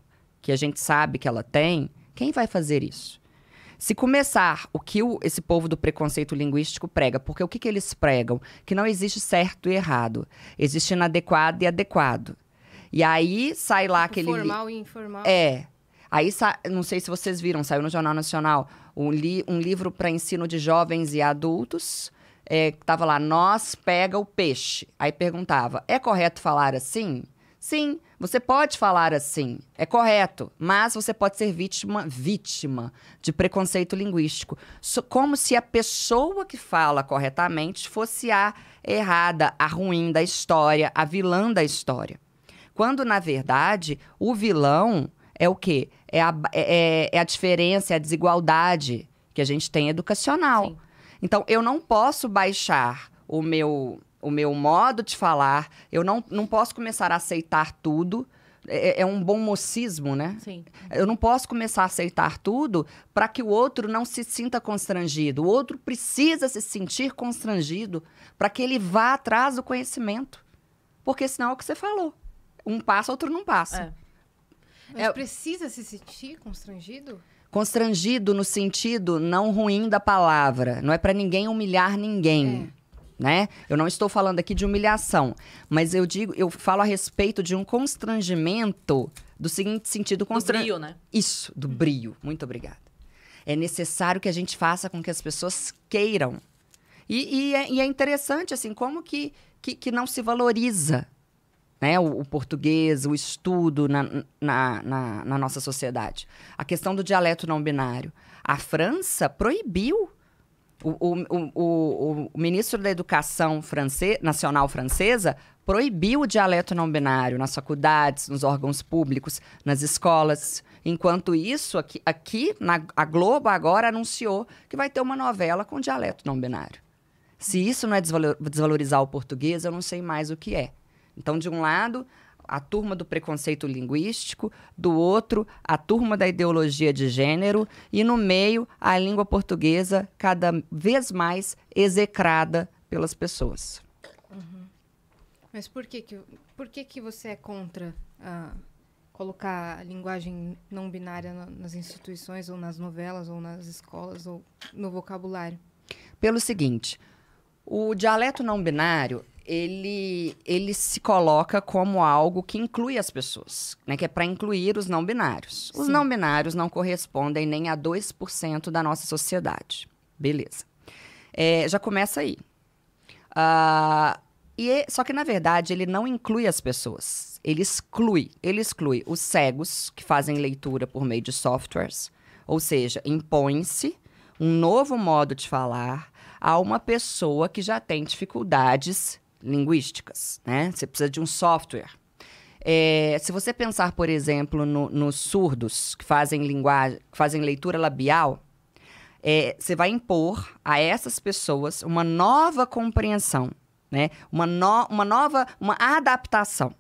que a gente sabe que ela tem, quem vai fazer isso? Se começar o que o, esse povo do preconceito linguístico prega, porque o que, que eles pregam? Que não existe certo e errado, existe inadequado e adequado. E aí sai lá tipo aquele. Formal e informal. É. Aí, sa... não sei se vocês viram, saiu no Jornal Nacional um, li... um livro para ensino de jovens e adultos. É, tava lá, nós pega o peixe. Aí perguntava, é correto falar assim? Sim. Você pode falar assim, é correto, mas você pode ser vítima, vítima de preconceito linguístico, so, como se a pessoa que fala corretamente fosse a errada, a ruim da história, a vilã da história. Quando na verdade o vilão é o quê? É a, é, é, é a diferença, é a desigualdade que a gente tem educacional. Sim. Então eu não posso baixar o meu o meu modo de falar. Eu não, não posso começar a aceitar tudo. É, é, é um bom mocismo, né? Sim. Eu não posso começar a aceitar tudo para que o outro não se sinta constrangido. O outro precisa se sentir constrangido para que ele vá atrás do conhecimento. Porque senão é o que você falou. Um passa, outro não passa. É. Mas é... precisa se sentir constrangido? Constrangido no sentido não ruim da palavra. Não é para ninguém humilhar ninguém. É né? Eu não estou falando aqui de humilhação, mas eu digo, eu falo a respeito de um constrangimento do seguinte sentido, constran... do brio, né? Isso, do uhum. brio. Muito obrigada. É necessário que a gente faça com que as pessoas queiram. E, e, é, e é, interessante assim como que, que, que não se valoriza né, o, o, português, o estudo na, na, na, na, nossa sociedade. A questão do dialeto não binário. A França proibiu o, o, o, o ministro da Educação francês, Nacional Francesa proibiu o dialeto não binário nas faculdades, nos órgãos públicos, nas escolas. Enquanto isso, aqui, aqui na, a Globo agora anunciou que vai ter uma novela com dialeto não binário. Se isso não é desvalorizar o português, eu não sei mais o que é. Então, de um lado, a turma do preconceito linguístico, do outro, a turma da ideologia de gênero, e no meio, a língua portuguesa cada vez mais execrada pelas pessoas. Uhum. Mas por que, que, por que, que você é contra ah, colocar a linguagem não binária nas instituições, ou nas novelas, ou nas escolas, ou no vocabulário? Pelo seguinte. O dialeto não binário ele, ele se coloca como algo que inclui as pessoas, né? Que é para incluir os não binários. Os Sim. não binários não correspondem nem a 2% da nossa sociedade. Beleza. É, já começa aí. Uh, e, é, só que, na verdade, ele não inclui as pessoas. Ele exclui. Ele exclui os cegos que fazem leitura por meio de softwares. Ou seja, impõe-se um novo modo de falar a uma pessoa que já tem dificuldades linguísticas, né? Você precisa de um software. É, se você pensar, por exemplo, no, nos surdos que fazem linguagem, fazem leitura labial, é, você vai impor a essas pessoas uma nova compreensão, né? Uma, no, uma nova, uma adaptação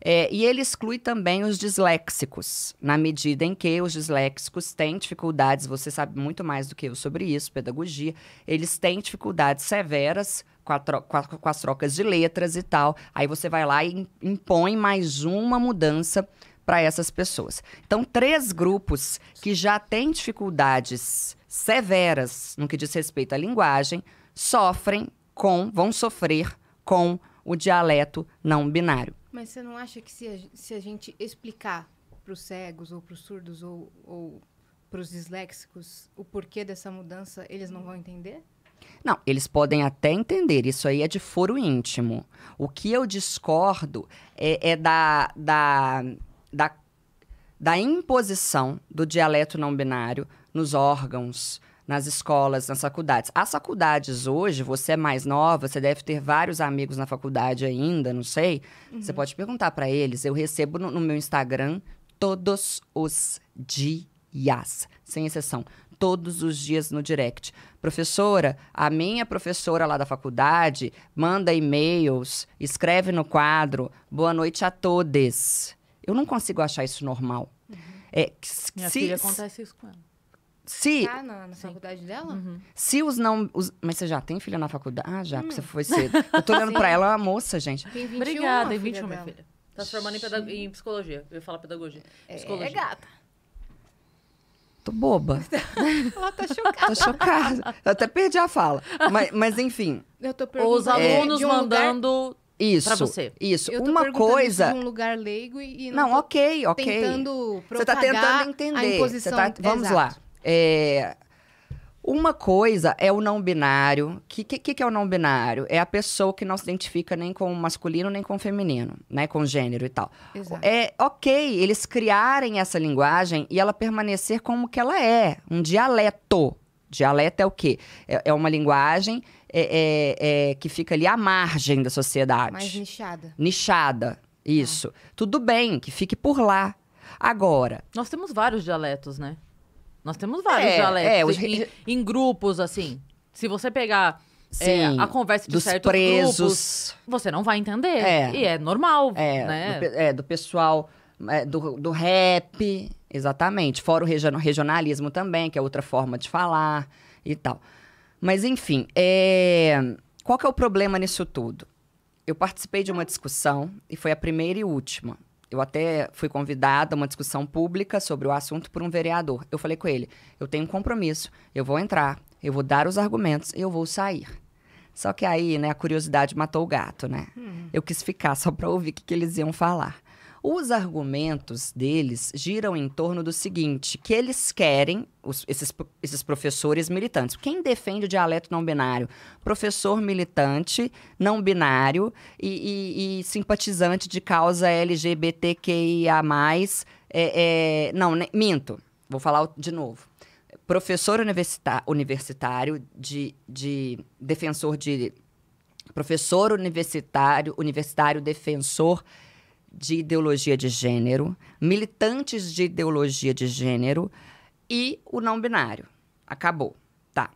é, e ele exclui também os disléxicos, na medida em que os disléxicos têm dificuldades, você sabe muito mais do que eu sobre isso, pedagogia, eles têm dificuldades severas com, tro com as trocas de letras e tal. Aí você vai lá e impõe mais uma mudança para essas pessoas. Então, três grupos que já têm dificuldades severas no que diz respeito à linguagem sofrem com, vão sofrer com o dialeto não binário. Mas você não acha que se a, se a gente explicar para os cegos ou para os surdos ou, ou para os disléxicos o porquê dessa mudança, eles não vão entender? Não, eles podem até entender, isso aí é de foro íntimo. O que eu discordo é, é da, da, da, da imposição do dialeto não binário nos órgãos, nas escolas, nas faculdades. As faculdades hoje, você é mais nova, você deve ter vários amigos na faculdade ainda, não sei. Uhum. Você pode perguntar para eles. Eu recebo no, no, meu Instagram todos os dias, sem exceção. Todos os dias no direct. Professora, a minha professora lá da faculdade manda e-mails, escreve no quadro, boa noite a todos. Eu não consigo achar isso normal. Uhum. É, Minha se, acontece isso com ela. Se, tá na, na faculdade dela? Uhum. Se os não. Os, mas você já tem filha na faculdade? Ah, já, hum. porque você foi cedo. Eu tô olhando pra ela, é uma moça, gente. Tem 21, Obrigada, tem 21, minha filha. Tá se formando em, pedag... em psicologia. Eu ia falar pedagogia. É, psicologia. é gata boba. Ela tá chocada. tô chocada. Eu até perdi a fala. Mas, mas enfim. Os alunos é, um mandando. Lugar... Isso. Pra você. Isso. Eu uma coisa. um lugar leigo e. Não, não ok, ok. Tentando Você tá tentando entender. A tá imposição... Tá... Vamos Exato. lá. É, uma coisa é o não binário. O que, que, que, é o não binário? É a pessoa que não se identifica nem com masculino nem com feminino, né? Com gênero e tal. Exato. É ok eles criarem essa linguagem e ela permanecer como que ela é, um dialeto. Dialeto é o quê? É, é uma linguagem é, é, é que fica ali à margem da sociedade. Mais nichada. Nichada, isso. Ah. Tudo bem que fique por lá. Agora. Nós temos vários dialetos, né? Nós temos vários é, dialetos. É, os... em, em, grupos, assim. Se você pegar é, Sim, é, a conversa de certos presos. Grupos, você não vai entender. É. E é normal, é, né? Do, é, do pessoal, é, do, do rap, exatamente. Fora o regionalismo também, que é outra forma de falar e tal. Mas, enfim, é, qual que é o problema nisso tudo? Eu participei de uma discussão, e foi a primeira e última, eu até fui convidada a uma discussão pública sobre o assunto por um vereador. Eu falei com ele: eu tenho um compromisso, eu vou entrar, eu vou dar os argumentos, eu vou sair. Só que aí, né, a curiosidade matou o gato, né? Hum. Eu quis ficar só para ouvir o que, que, eles iam falar. Os argumentos deles giram em torno do seguinte: que eles querem, os, esses, esses professores militantes. Quem defende o dialeto não binário? Professor militante, não binário e, e, e simpatizante de causa LGBTQIA. É, é, não, né, minto. Vou falar de novo professor universitário, de, de, defensor de. Professor universitário, universitário defensor de ideologia de gênero, militantes de ideologia de gênero e o não binário. Acabou. Tá.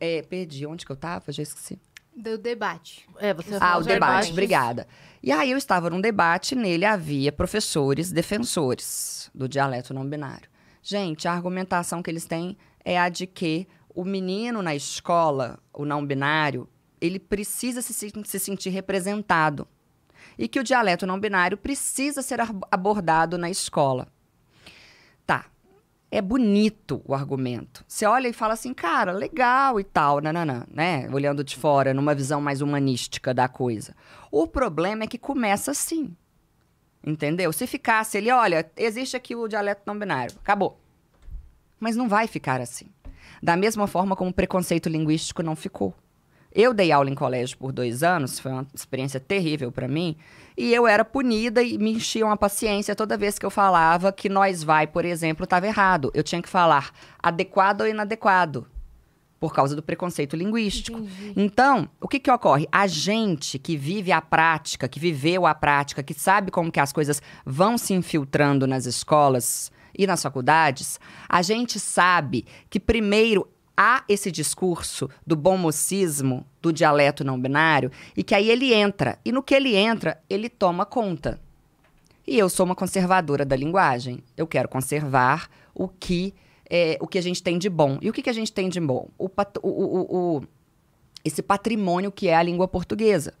É, perdi onde que eu tava, já esqueci. Do debate. É, você Ah, o debate, obrigada. E aí eu estava num debate, nele havia professores defensores do dialeto não binário. Gente, a argumentação que eles têm é a de que o menino na escola, o não binário, ele precisa se, se sentir representado e que o dialeto não binário precisa ser abordado na escola. Tá. É bonito o argumento. Você olha e fala assim, cara, legal e tal, nananã, né? Olhando de fora, numa visão mais humanística da coisa. O problema é que começa assim. Entendeu? Se ficasse ele, olha, existe aqui o dialeto não binário, acabou. Mas não vai ficar assim. Da mesma forma como o preconceito linguístico não ficou. Eu dei aula em colégio por dois anos, foi uma experiência terrível para mim, e eu era punida e me enchiam a paciência toda vez que eu falava que nós vai, por exemplo, estava errado. Eu tinha que falar adequado ou inadequado, por causa do preconceito linguístico. Entendi. Então, o que, que ocorre? A gente que vive a prática, que viveu a prática, que sabe como que as coisas vão se infiltrando nas escolas, e nas faculdades, a gente sabe que primeiro há esse discurso do bom mocismo, do dialeto não binário, e que aí ele entra. E no que ele entra, ele toma conta. E eu sou uma conservadora da linguagem. Eu quero conservar o que é, o que a gente tem de bom. E o que, que a gente tem de bom? O, o, o, o, esse patrimônio que é a língua portuguesa.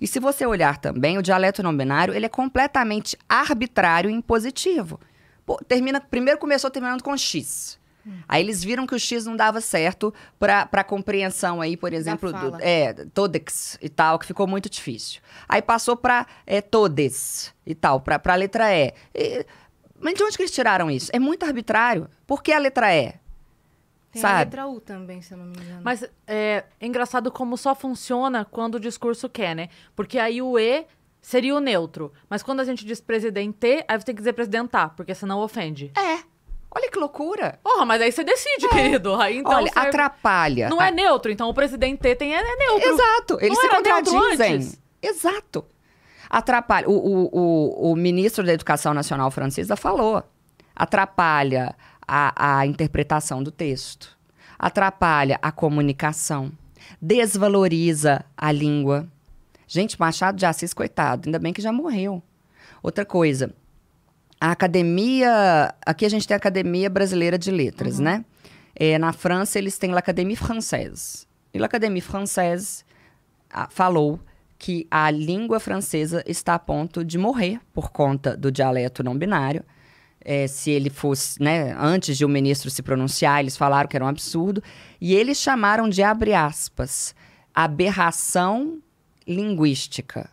E se você olhar também, o dialeto não binário, ele é completamente arbitrário e impositivo. Pô, termina, primeiro começou terminando com X. Hum. Aí eles viram que o X não dava certo para compreensão aí, por exemplo, do, é, todex e tal, que ficou muito difícil. Aí passou para é, todes e tal, para a letra E. e. Mas de onde que eles tiraram isso? É muito arbitrário. Por que a letra E? Tem sabe? a letra U também, se eu não me engano. Mas é, é, engraçado como só funciona quando o discurso quer, né? Porque aí o E seria o neutro. Mas quando a gente diz presidente, aí você tem que dizer presidentar, porque senão ofende. É. Olha que loucura. Porra, mas aí você decide, é. querido. Aí, então, Olha, você... atrapalha. Não é neutro, então o presidente T tem é, é neutro. Exato, eles não se contradizem. Exato. Atrapalha. O, o, o, o, ministro da Educação Nacional francesa falou. Atrapalha a, a interpretação do texto. Atrapalha a comunicação. Desvaloriza a língua. Gente, Machado de Assis, coitado, ainda bem que já morreu. Outra coisa, a academia. Aqui a gente tem a Academia Brasileira de Letras, uhum. né? É, na França, eles têm l'Académie Française. E l'Académie Française a, ah, falou que a língua francesa está a ponto de morrer por conta do dialeto não binário. É, se ele fosse, né, antes de o ministro se pronunciar, eles falaram que era um absurdo. E eles chamaram de, abre aspas, aberração linguística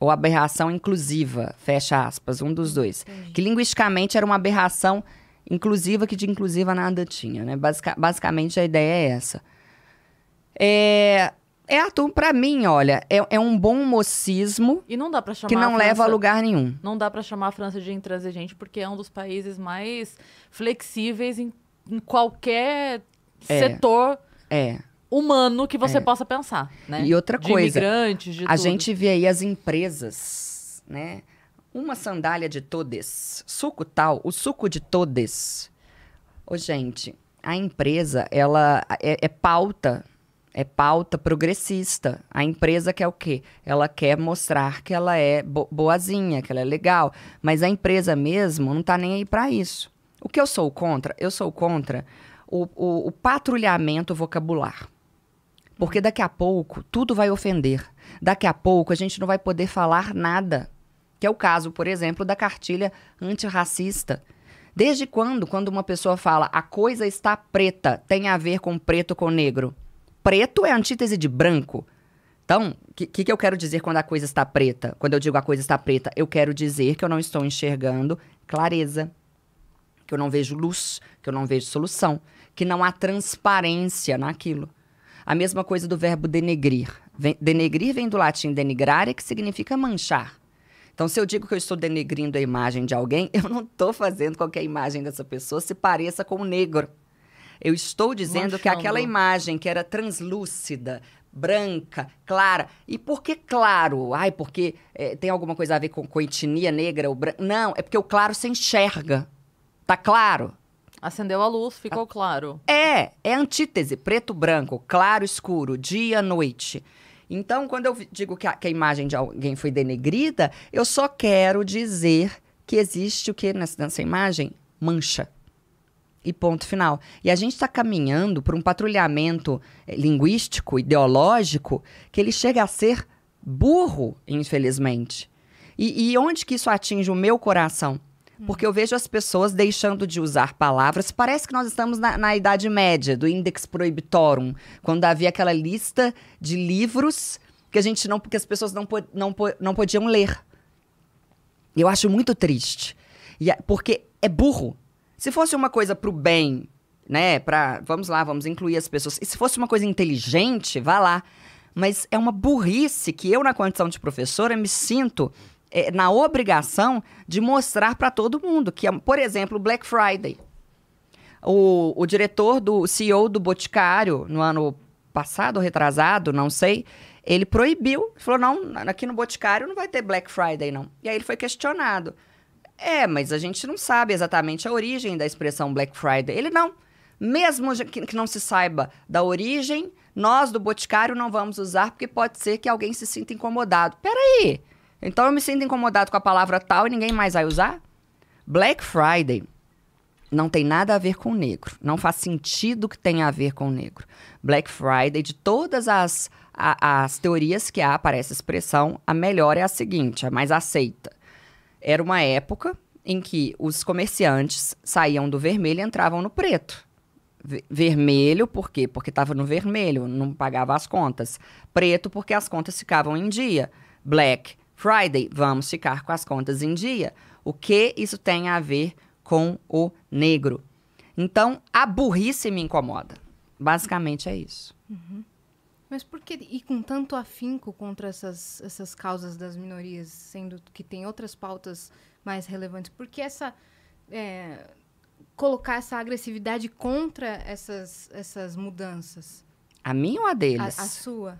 ou aberração inclusiva, fecha aspas, um dos dois. Entendi. Que linguisticamente era uma aberração inclusiva que de inclusiva nada tinha, né? Basica, basicamente a ideia é essa. É, é Arthur, para mim, olha, é, é um bom mocismo e não dá pra chamar que não a França, leva a lugar nenhum. Não dá para chamar a França de intransigente porque é um dos países mais flexíveis em, em qualquer é, setor. É humano que você é. possa pensar, né? E outra de coisa, imigrantes, de a tudo. gente vê aí as empresas, né? Uma sandália de todes, suco tal, o suco de todes. Ô, gente, a empresa, ela é, é pauta, é pauta progressista. A empresa quer o quê? Ela quer mostrar que ela é boazinha, que ela é legal, mas a empresa mesmo não tá nem aí para isso. O que eu sou contra? Eu sou contra o, o, o patrulhamento vocabular. Porque daqui a pouco tudo vai ofender. Daqui a pouco a gente não vai poder falar nada. Que é o caso, por exemplo, da cartilha antirracista. Desde quando, quando uma pessoa fala a coisa está preta, tem a ver com preto com negro? Preto é antítese de branco. Então, o que, que, eu quero dizer quando a coisa está preta? Quando eu digo a coisa está preta, eu quero dizer que eu não estou enxergando clareza, que eu não vejo luz, que eu não vejo solução, que não há transparência naquilo. A mesma coisa do verbo denegrir. Denegrir vem do latim denigrare, que significa manchar. Então, se eu digo que eu estou denegrindo a imagem de alguém, eu não estou fazendo com que a imagem dessa pessoa se pareça com o negro. Eu estou dizendo Manchando. que aquela imagem que era translúcida, branca, clara. E por que claro? Ai, porque é, tem alguma coisa a ver com, com etnia negra? Ou branca? Não, é porque o claro se enxerga. Tá claro? Acendeu a luz, ficou claro. É, é antítese, preto, branco, claro, escuro, dia, noite. Então, quando eu digo que a, que a imagem de alguém foi denegrida, eu só quero dizer que existe o que nessa, nessa imagem? Mancha. E ponto final. E a gente está caminhando por um patrulhamento eh, linguístico, ideológico, que ele chega a ser burro, infelizmente. E, e onde que isso atinge o meu coração? Porque eu vejo as pessoas deixando de usar palavras. Parece que nós estamos na, na Idade Média, do Index Prohibitorum, quando havia aquela lista de livros que a gente não. porque as pessoas não, não, não podiam ler. Eu acho muito triste. E, é, porque é burro. Se fosse uma coisa pro bem, né? Pra. Vamos lá, vamos incluir as pessoas. E se fosse uma coisa inteligente, vá lá. Mas é uma burrice que eu, na condição de professora, me sinto é, na obrigação de mostrar para todo mundo que, por exemplo, Black Friday. O, o diretor do CEO do Boticário, no ano passado, retrasado, não sei, ele proibiu. Falou: não, aqui no Boticário não vai ter Black Friday, não. E aí ele foi questionado. É, mas a gente não sabe exatamente a origem da expressão Black Friday. Ele não. Mesmo que não se saiba da origem, nós do Boticário não vamos usar porque pode ser que alguém se sinta incomodado. Peraí, então eu me sinto incomodado com a palavra tal e ninguém mais vai usar? Black Friday não tem nada a ver com o negro. Não faz sentido que tenha a ver com o negro. Black Friday, de todas as, a, as teorias que há para essa expressão, a melhor é a seguinte, a mais aceita. Era uma época em que os comerciantes saíam do vermelho e entravam no preto. Vermelho, por quê? Porque estava no vermelho, não pagava as contas. Preto, porque as contas ficavam em dia. Black, Friday, vamos ficar com as contas em dia. O que isso tem a ver com o negro? Então, a burrice me incomoda. Basicamente é isso. Uhum. Mas por que ir com tanto afinco contra essas, essas causas das minorias, sendo que tem outras pautas mais relevantes? Por que essa. É, colocar essa agressividade contra essas, essas mudanças? A minha ou a deles? A, a sua.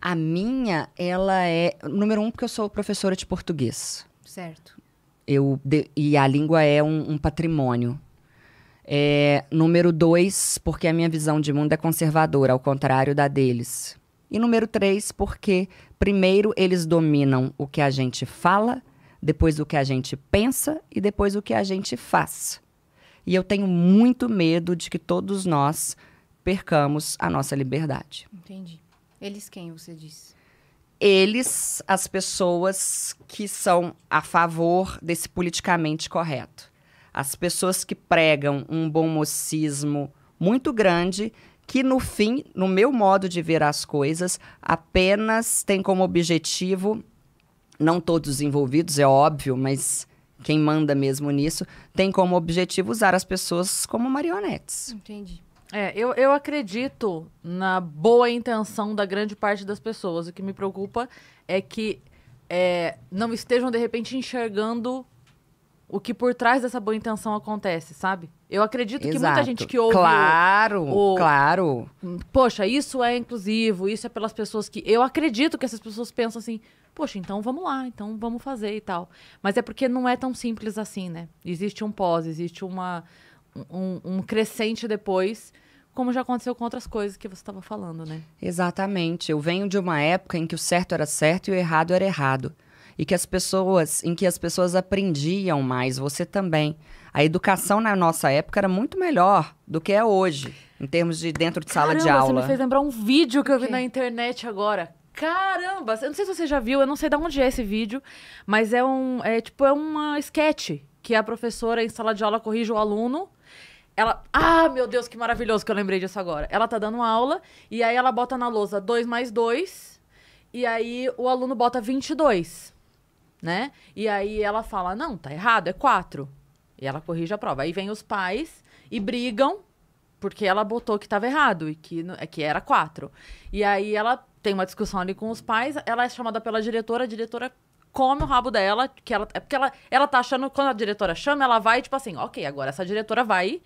A minha, ela é. Número um, porque eu sou professora de português. Certo. Eu, de, e a língua é um, um patrimônio. É, número dois, porque a minha visão de mundo é conservadora, ao contrário da deles. E número três, porque, primeiro, eles dominam o que a gente fala, depois o que a gente pensa e depois o que a gente faz. E eu tenho muito medo de que todos nós percamos a nossa liberdade. Entendi. Eles quem você diz? Eles, as pessoas que são a favor desse politicamente correto. As pessoas que pregam um bom mocismo muito grande, que no fim, no meu modo de ver as coisas, apenas tem como objetivo, não todos os envolvidos, é óbvio, mas quem manda mesmo nisso, tem como objetivo usar as pessoas como marionetes. Entendi. É, eu, eu acredito na boa intenção da grande parte das pessoas. O que me preocupa é que é, não estejam, de repente, enxergando o que por trás dessa boa intenção acontece, sabe? Eu acredito Exato. que muita gente que ouve. Claro, o, o, claro. Poxa, isso é inclusivo, isso é pelas pessoas que. Eu acredito que essas pessoas pensam assim, poxa, então vamos lá, então vamos fazer e tal. Mas é porque não é tão simples assim, né? Existe um pós, existe uma um, um crescente depois como já aconteceu com outras coisas que você estava falando, né? Exatamente. Eu venho de uma época em que o certo era certo e o errado era errado. E que as pessoas, em que as pessoas aprendiam mais, você também. A educação na nossa época era muito melhor do que é hoje, em termos de dentro de Caramba, sala de aula. Você me fez lembrar um vídeo que eu vi na internet agora. Caramba! Eu não sei se você já viu, eu não sei de onde é esse vídeo, mas é um. É tipo, é uma sketch que a professora em sala de aula corrige o aluno ela. Ah, meu Deus, que maravilhoso que eu lembrei disso agora. Ela tá dando aula e aí ela bota na lousa 2 mais 2. E aí o aluno bota 22, né? E aí ela fala: não, tá errado, é 4. E ela corrige a prova. Aí vem os pais e brigam porque ela botou que estava errado e que, é que era 4. E aí ela tem uma discussão ali com os pais, ela é chamada pela diretora, a diretora come o rabo dela, que ela é porque ela ela tá achando quando a diretora chama, ela vai tipo assim, OK, agora essa diretora vai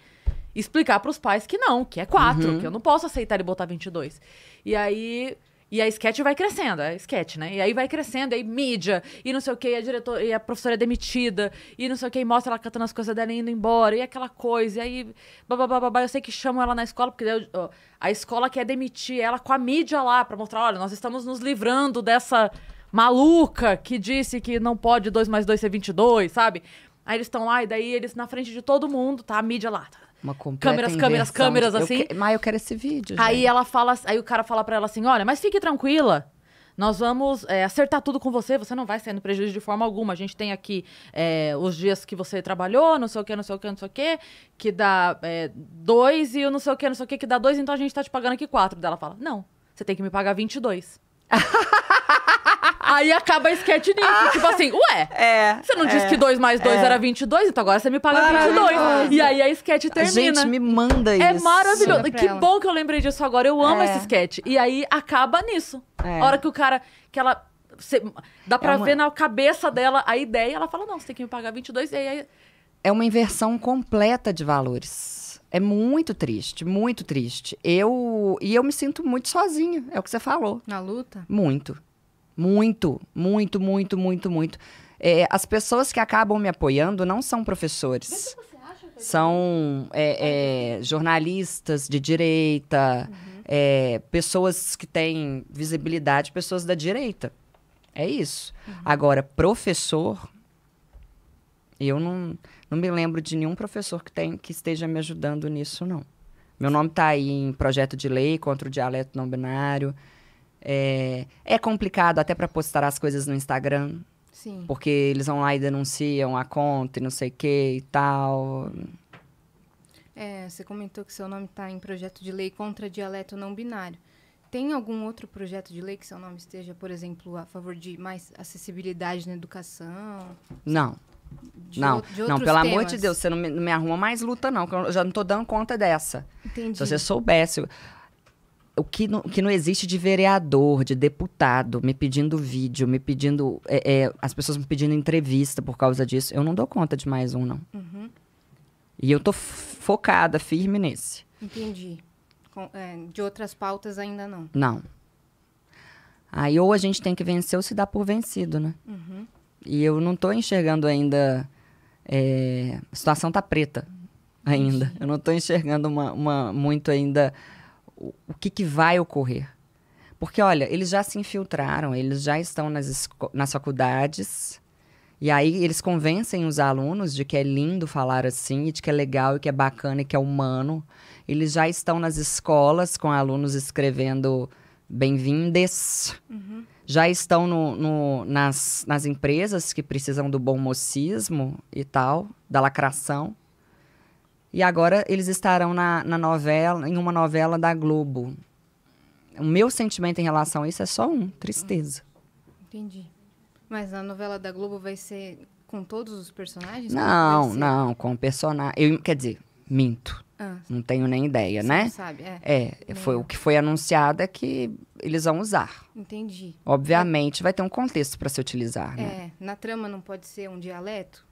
explicar para os pais que não, que é quatro, uhum. que eu não posso aceitar ele botar 22. E aí e a sketch vai crescendo, a é sketch, né? E aí vai crescendo, aí mídia, e não sei o que, e a, diretora, e a professora é demitida, e não sei o que, e mostra ela cantando as coisas dela e indo embora, e aquela coisa, e aí. Babá, eu sei que chamam ela na escola, porque ó, a escola quer demitir ela com a mídia lá, pra mostrar: olha, nós estamos nos livrando dessa maluca que disse que não pode 2 mais 2 ser 22, sabe? Aí eles estão lá, e daí eles na frente de todo mundo, tá? A mídia lá, tá? Uma câmeras, câmeras, câmeras, assim. que... Mas eu quero esse vídeo. Aí ela fala, aí o cara fala para ela assim: olha, mas fique tranquila. Nós vamos é, acertar tudo com você, você não vai no prejuízo de forma alguma. A gente tem aqui é, os dias que você trabalhou, não sei o que, não sei o que, não sei o que, que dá é, dois, e o não sei o que, não sei o que, que dá dois, então a gente tá te pagando aqui quatro. Daí ela fala: Não, você tem que me pagar 22. Aí acaba a sketch nisso. Ah, tipo assim, ué, é, você não é, disse que 2 mais 2 é. era 22, então agora você me paga 22. E aí a sketch termina. Gente, me manda é isso. É maravilhoso. Que ela. bom que eu lembrei disso agora. Eu amo é. esse sketch. E aí acaba nisso. É. A hora que o cara. que ela. dá pra é uma... ver na cabeça dela a ideia, ela fala: não, você tem que me pagar 22. E aí. É, é uma inversão completa de valores. É muito triste, muito triste. Eu e eu me sinto muito sozinha, é o que você falou. Na luta? Muito. Muito, muito, muito, muito, muito. É, as pessoas que acabam me apoiando não são professores. É são é, é, jornalistas de direita, uhum. É, pessoas que têm visibilidade, pessoas da direita. É isso. Uhum. Agora, professor, eu não, não me lembro de nenhum professor que, tem, que esteja me ajudando nisso, não. Meu nome está aí em projeto de lei contra o dialeto não binário. É, é complicado até para postar as coisas no Instagram. Sim. Porque eles vão lá e denunciam a conta e não sei o que e tal. É, você comentou que seu nome está em projeto de lei contra dialeto não binário. Tem algum outro projeto de lei que seu nome esteja, por exemplo, a favor de mais acessibilidade na educação? Não. De não, não, pelo temas. amor de Deus, você não me, não me arruma mais luta, não, que eu já não estou dando conta dessa. Entendi. Se você soubesse. Eu o que não, o que não existe de vereador, de deputado, me pedindo vídeo, me pedindo. É, é, as pessoas me pedindo entrevista por causa disso. Eu não dou conta de mais um, não. Uhum. E eu tô focada, firme nesse. Entendi. Com, é, de outras pautas ainda não. Não. Aí ou a gente tem que vencer ou se dá por vencido, né? Uhum. E eu não tô enxergando ainda. É, a situação tá preta ainda. Entendi. Eu não tô enxergando uma, uma muito ainda o, que, que vai ocorrer. Porque, olha, eles já se infiltraram, eles já estão nas, nas faculdades. E aí eles convencem os alunos de que é lindo falar assim, de que é legal, e que é bacana e que é humano. Eles já estão nas escolas com alunos escrevendo bem-vindes. Uhum. Já estão no, no, nas, nas empresas que precisam do bom mocismo e tal, da lacração. E agora eles estarão na, na novela, em uma novela da Globo. O meu sentimento em relação a isso é só um, tristeza. Entendi. Mas na novela da Globo vai ser com todos os personagens? Não, não, com o personagem. quer dizer, minto. Ah, não tenho nem ideia, né? Não sabe, é. É, foi, o que foi anunciado é que eles vão usar. Entendi. Obviamente é. vai ter um contexto para se utilizar, né? É, na trama não pode ser um dialeto?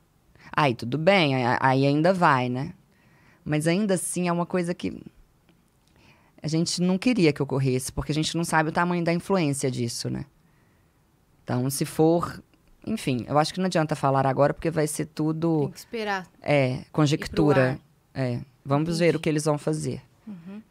Aí tudo bem, aí ainda vai, né? Mas ainda assim é uma coisa que a gente não queria que ocorresse, porque a gente não sabe o tamanho da influência disso, né? Então, se for. Enfim, eu acho que não adianta falar agora, porque vai ser tudo. Tem que esperar. É, conjectura. É. Vamos Entendi. ver o que eles vão fazer. Uhum.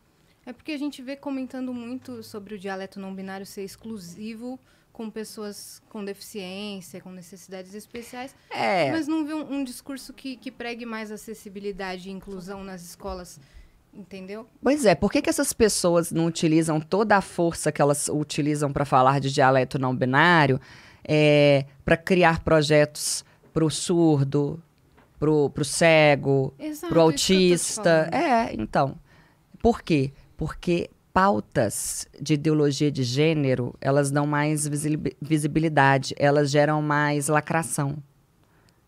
É porque a gente vê comentando muito sobre o dialeto não binário ser exclusivo com pessoas com deficiência, com necessidades especiais, é. mas não vê um, um discurso que, que pregue mais acessibilidade e inclusão nas escolas. Entendeu? Pois é, por que, que essas pessoas não utilizam toda a força que elas utilizam para falar de dialeto não binário é, para criar projetos para o surdo, para o cego, para o autista? É, então. Por quê? Porque pautas de ideologia de gênero, elas dão mais visibilidade, elas geram mais lacração.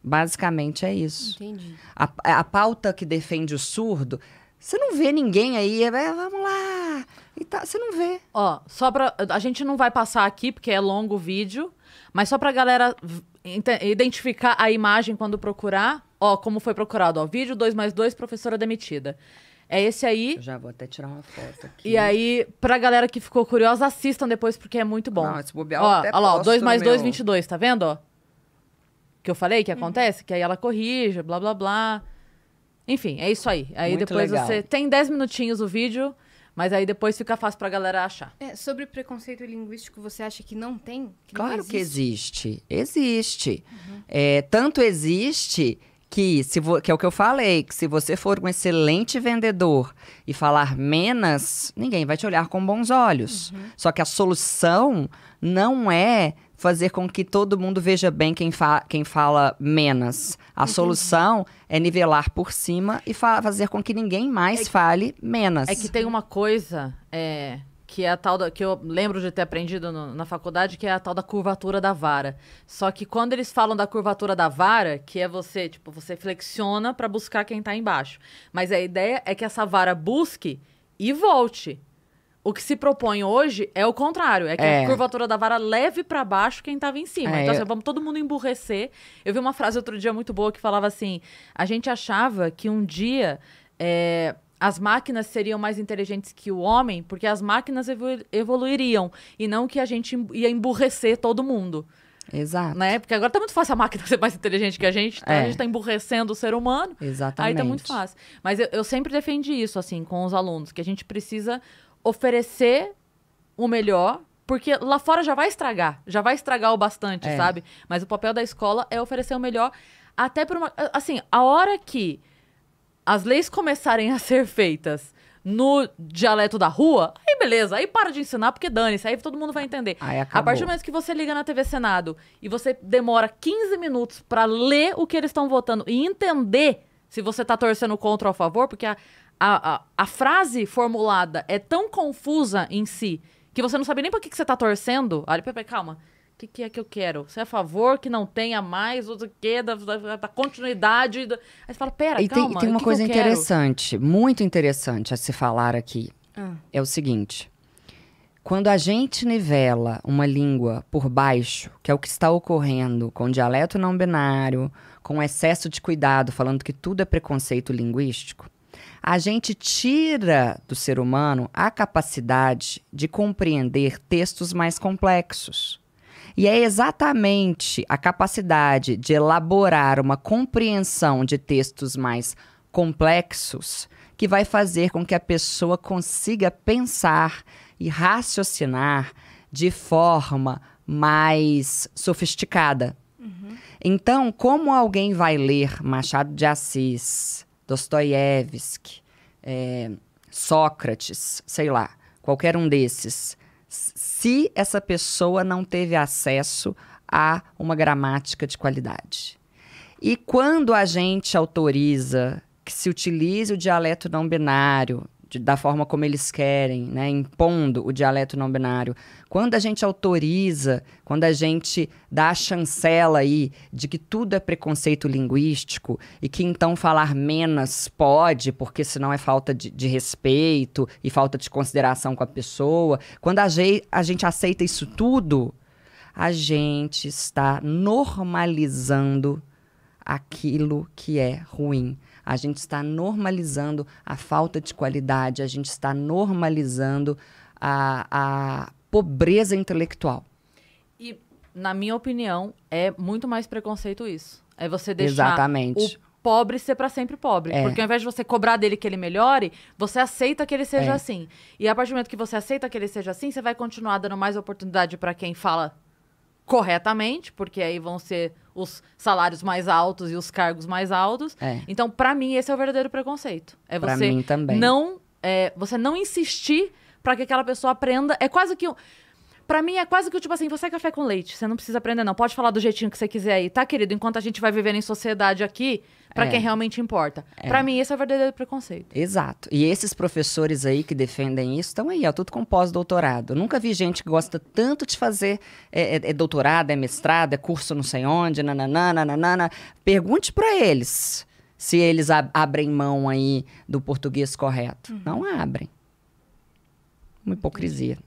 Basicamente é isso. Entendi. A, a pauta que defende o surdo, você não vê ninguém aí, é, é, vamos lá. E tá, você não vê. Ó, só pra. A gente não vai passar aqui, porque é longo o vídeo, mas só pra galera identificar a imagem quando procurar. Ó, como foi procurado, ó. Vídeo 2 mais 2, professora demitida. É esse aí. Eu já vou até tirar uma foto aqui. E aí, pra galera que ficou curiosa, assistam depois, porque é muito bom. Não, esse bobear ó, até Olha lá, 2 mais 2, 22, tá vendo? Ó? Que eu falei que uhum. acontece, uhum. que aí ela corrige, blá, blá, blá. Enfim, é isso aí. Aí muito depois legal. você... Tem 10 minutinhos o vídeo, mas aí depois fica fácil pra galera achar. É, sobre preconceito linguístico, você acha que não tem? Que claro não existe? que existe. Existe. Uhum. É, tanto existe que, se vo... que é o que eu falei, que se você for um excelente vendedor e falar menos, ninguém vai te olhar com bons olhos. Uhum. Só que a solução não é fazer com que todo mundo veja bem quem, fa quem fala menos. A uhum. solução é nivelar por cima e fa fazer com que ninguém mais é que, fale menos. É que tem uma coisa. É que é a tal da, que eu lembro de ter aprendido no, na faculdade, que é a tal da curvatura da vara. Só que quando eles falam da curvatura da vara, que é você, tipo, você flexiona para buscar quem tá embaixo. Mas a ideia é que essa vara busque e volte. O que se propõe hoje é o contrário, é que é. a curvatura da vara leve para baixo quem tava em cima. É, então, assim, vamos todo mundo emburrecer. Eu vi uma frase outro dia muito boa que falava assim: a gente achava que um dia é, as máquinas seriam mais inteligentes que o homem, porque as máquinas evolu evoluiriam e não que a gente ia emburrecer todo mundo. Exato. Né? Porque agora tá muito fácil a máquina ser mais inteligente que a gente, então é. a gente tá emburrecendo o ser humano. Exatamente. Aí tá muito fácil. Mas eu, eu sempre defendi isso, assim, com os alunos, que a gente precisa oferecer o melhor porque lá fora já vai estragar, já vai estragar o bastante, é. sabe? Mas o papel da escola é oferecer o melhor, até por uma. Assim, a hora que as leis começarem a ser feitas no dialeto da rua, aí beleza, aí para de ensinar, porque dane-se, aí todo mundo vai entender. A partir do momento que você liga na TV Senado e você demora 15 minutos para ler o que eles estão votando e entender se você tá torcendo contra ou a favor, porque a, a, a, a frase formulada é tão confusa em si que você não sabe nem para que, que você tá torcendo. Olha, Pepe, calma que, que é que eu quero? Você é a favor que não tenha mais o que da, da, da, continuidade? Aí você fala, pera, e calma, tem, tem uma que coisa que interessante, muito interessante a se falar aqui. Ah. É o seguinte, quando a gente nivela uma língua por baixo, que é o que está ocorrendo com dialeto não binário, com excesso de cuidado, falando que tudo é preconceito linguístico, a gente tira do ser humano a capacidade de compreender textos mais complexos. E é exatamente a capacidade de elaborar uma compreensão de textos mais complexos que vai fazer com que a pessoa consiga pensar e raciocinar de forma mais sofisticada. Uhum. Então, como alguém vai ler Machado de Assis, Dostoiévski, é, Sócrates, sei lá, qualquer um desses, se essa pessoa não teve acesso a uma gramática de qualidade. E quando a gente autoriza que se utilize o dialeto não binário de, da forma como eles querem, né? impondo o dialeto não binário. Quando a gente autoriza, quando a gente dá a chancela aí de que tudo é preconceito linguístico e que então falar menos pode, porque senão é falta de, de respeito e falta de consideração com a pessoa, quando a, a gente aceita isso tudo, a gente está normalizando aquilo que é ruim. A gente está normalizando a falta de qualidade, a gente está normalizando a, a pobreza intelectual. E, na minha opinião, é muito mais preconceito isso. É você deixar Exatamente. o pobre ser para sempre pobre. É. Porque ao invés de você cobrar dele que ele melhore, você aceita que ele seja é. assim. E a partir do momento que você aceita que ele seja assim, você vai continuar dando mais oportunidade para quem fala corretamente, porque aí vão ser os salários mais altos e os cargos mais altos. É. Então, para mim, esse é o verdadeiro preconceito. É você pra mim também. não é, você não insistir para que aquela pessoa aprenda. É quase que Pra mim é quase que tipo assim, você é café com leite, você não precisa aprender, não. Pode falar do jeitinho que você quiser aí, tá, querido? Enquanto a gente vai viver em sociedade aqui, para é. quem realmente importa. É. Para mim, esse é o verdadeiro preconceito. Exato. E esses professores aí que defendem isso estão aí, ó, tudo com pós-doutorado. Nunca vi gente que gosta tanto de fazer é, é, é doutorado, é mestrado, é curso não sei onde, nananana, nananana. Pergunte para eles se eles ab abrem mão aí do português correto. Uhum. Não abrem. Uma hipocrisia.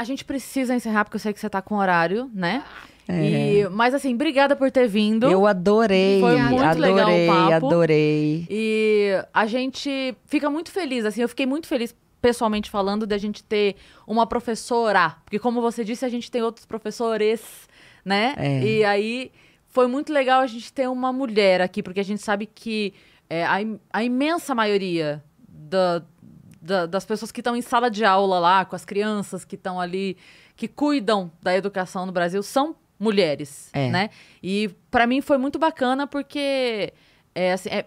A gente precisa encerrar, porque eu sei que você tá com horário, né? É. E, mas assim, obrigada por ter vindo. Eu adorei. Foi muito adorei, legal o papo. Adorei. E a gente fica muito feliz, assim, eu fiquei muito feliz pessoalmente falando de a gente ter uma professora, porque como você disse, a gente tem outros professores, né? É. E aí foi muito legal a gente ter uma mulher aqui, porque a gente sabe que é, a, a imensa maioria da da, das pessoas que estão em sala de aula lá, com as crianças que estão ali, que cuidam da educação no Brasil, são mulheres, é. né? E para mim foi muito bacana porque é, assim, é,